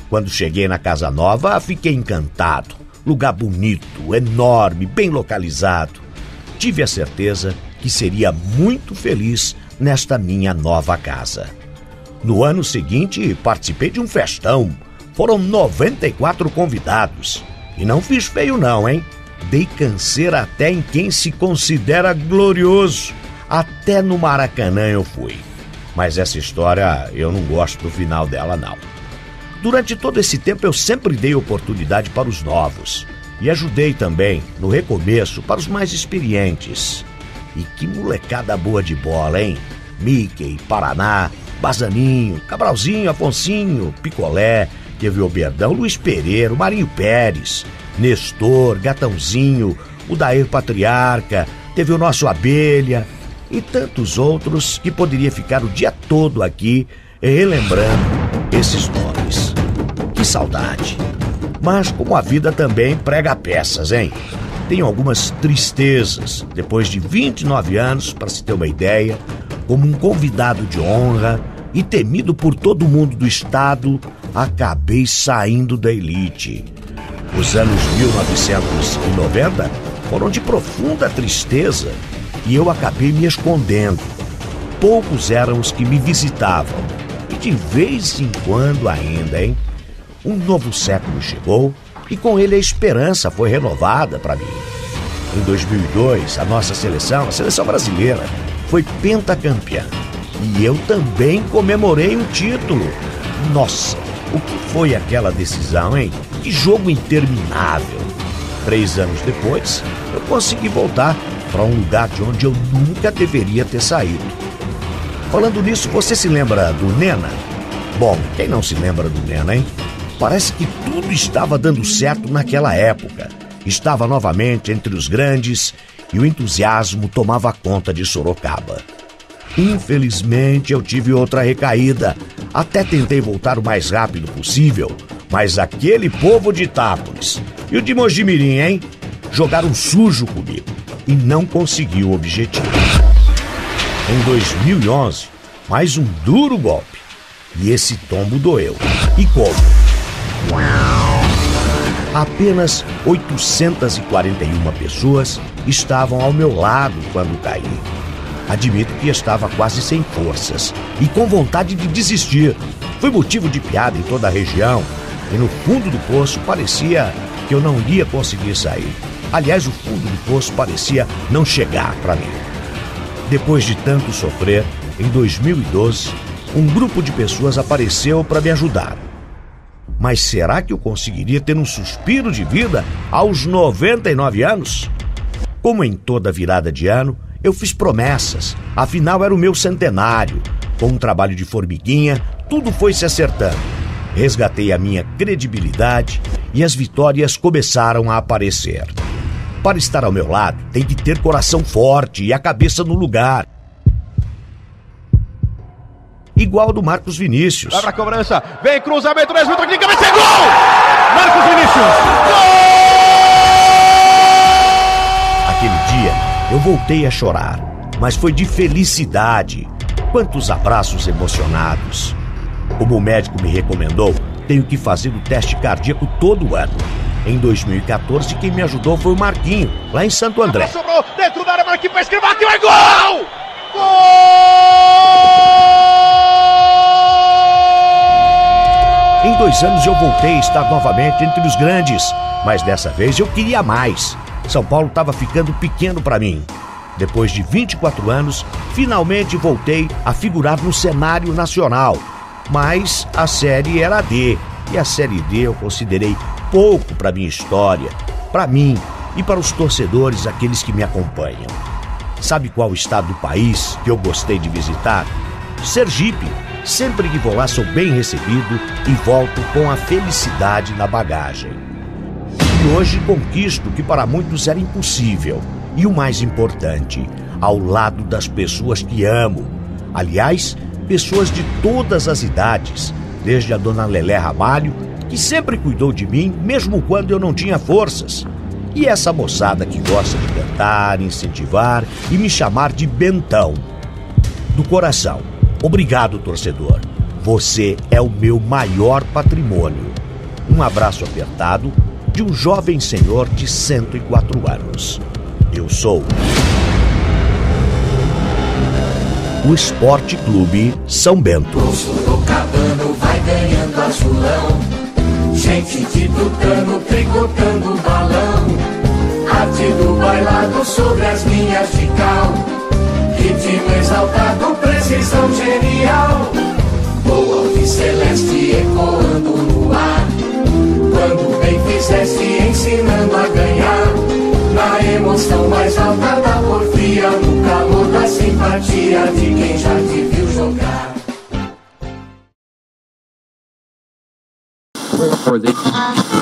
Quando cheguei na casa nova, fiquei encantado. Lugar bonito, enorme, bem localizado. Tive a certeza que seria muito feliz nesta minha nova casa. No ano seguinte, participei de um festão. Foram 94 convidados. E não fiz feio, não, hein? Dei canseira até em quem se considera glorioso. Até no Maracanã eu fui. Mas essa história eu não gosto do final dela, não. Durante todo esse tempo eu sempre dei oportunidade para os novos e ajudei também, no recomeço, para os mais experientes. E que molecada boa de bola, hein? Mickey, Paraná, Bazaninho, Cabralzinho, Afonsinho, Picolé, teve Oberdão, Luiz Pereira, Marinho Pérez, Nestor, Gatãozinho, o Daer Patriarca, teve o nosso Abelha e tantos outros que poderia ficar o dia todo aqui relembrando esses nomes. Que saudade! Mas como a vida também prega peças, hein? Tenho algumas tristezas. Depois de 29 anos, para se ter uma ideia, como um convidado de honra e temido por todo mundo do estado, acabei saindo da elite. Os anos 1990 foram de profunda tristeza e eu acabei me escondendo. Poucos eram os que me visitavam e de vez em quando ainda, hein? Um novo século chegou e com ele a esperança foi renovada para mim. Em 2002, a nossa seleção, a seleção brasileira, foi pentacampeã. E eu também comemorei o título. Nossa, o que foi aquela decisão, hein? Que jogo interminável! Três anos depois, eu consegui voltar para um lugar de onde eu nunca deveria ter saído. Falando nisso, você se lembra do Nena? Bom, quem não se lembra do Nena, hein? Parece que tudo estava dando certo naquela época. Estava novamente entre os grandes e o entusiasmo tomava conta de Sorocaba. Infelizmente, eu tive outra recaída até tentei voltar o mais rápido possível, mas aquele povo de Itápolis e o de Mojimirim, hein? Jogaram sujo comigo e não conseguiu o objetivo. Em 2011, mais um duro golpe. E esse tombo doeu. E como? Apenas 841 pessoas estavam ao meu lado quando caí. Admito que estava quase sem forças e com vontade de desistir. Foi motivo de piada em toda a região e no fundo do poço parecia que eu não ia conseguir sair. Aliás, o fundo do poço parecia não chegar para mim. Depois de tanto sofrer, em 2012, um grupo de pessoas apareceu para me ajudar. Mas será que eu conseguiria ter um suspiro de vida aos 99 anos? Como em toda virada de ano, eu fiz promessas, afinal era o meu centenário. Com um trabalho de formiguinha, tudo foi se acertando. Resgatei a minha credibilidade e as vitórias começaram a aparecer. Para estar ao meu lado, tem que ter coração forte e a cabeça no lugar. Igual do Marcos Vinícius. Vai pra cobrança, vem cruzamento, dois metros, clica, vai ser gol! Marcos Vinícius! Gol! Aquele dia eu voltei a chorar, mas foi de felicidade. Quantos abraços emocionados! Como o médico me recomendou, tenho que fazer o teste cardíaco todo ano. Em 2014, quem me ajudou foi o Marquinho, lá em Santo André. Sobrou dentro da área, Marquinho para escrever, bateu, é gol! Gol! Em dois anos eu voltei a estar novamente entre os grandes, mas dessa vez eu queria mais. São Paulo estava ficando pequeno para mim. Depois de 24 anos, finalmente voltei a figurar no cenário nacional. Mas a série era D, e a série D eu considerei pouco para minha história, para mim e para os torcedores, aqueles que me acompanham. Sabe qual estado do país que eu gostei de visitar? Sergipe. Sempre que vou lá sou bem recebido e volto com a felicidade na bagagem. E hoje conquisto o que para muitos era impossível. E o mais importante, ao lado das pessoas que amo. Aliás, pessoas de todas as idades, desde a dona Lelé Ramalho, que sempre cuidou de mim, mesmo quando eu não tinha forças. E essa moçada que gosta de cantar, incentivar e me chamar de Bentão. Do coração, obrigado, torcedor. Você é o meu maior patrimônio. Um abraço apertado de um jovem senhor de 104 anos. Eu sou o Esporte Clube São Bento. O Sorocabano vai ganhando azulão, gente de titutando, tricotando balão, arte do bailado sobre as linhas de cal, ritmo exaltado, precisão genial, boa celeste ecoando no ar, quando fizesse ensinando a ganhar. Na emoção mais alta da porfia, no calor da simpatia de quem já te viu jogar. For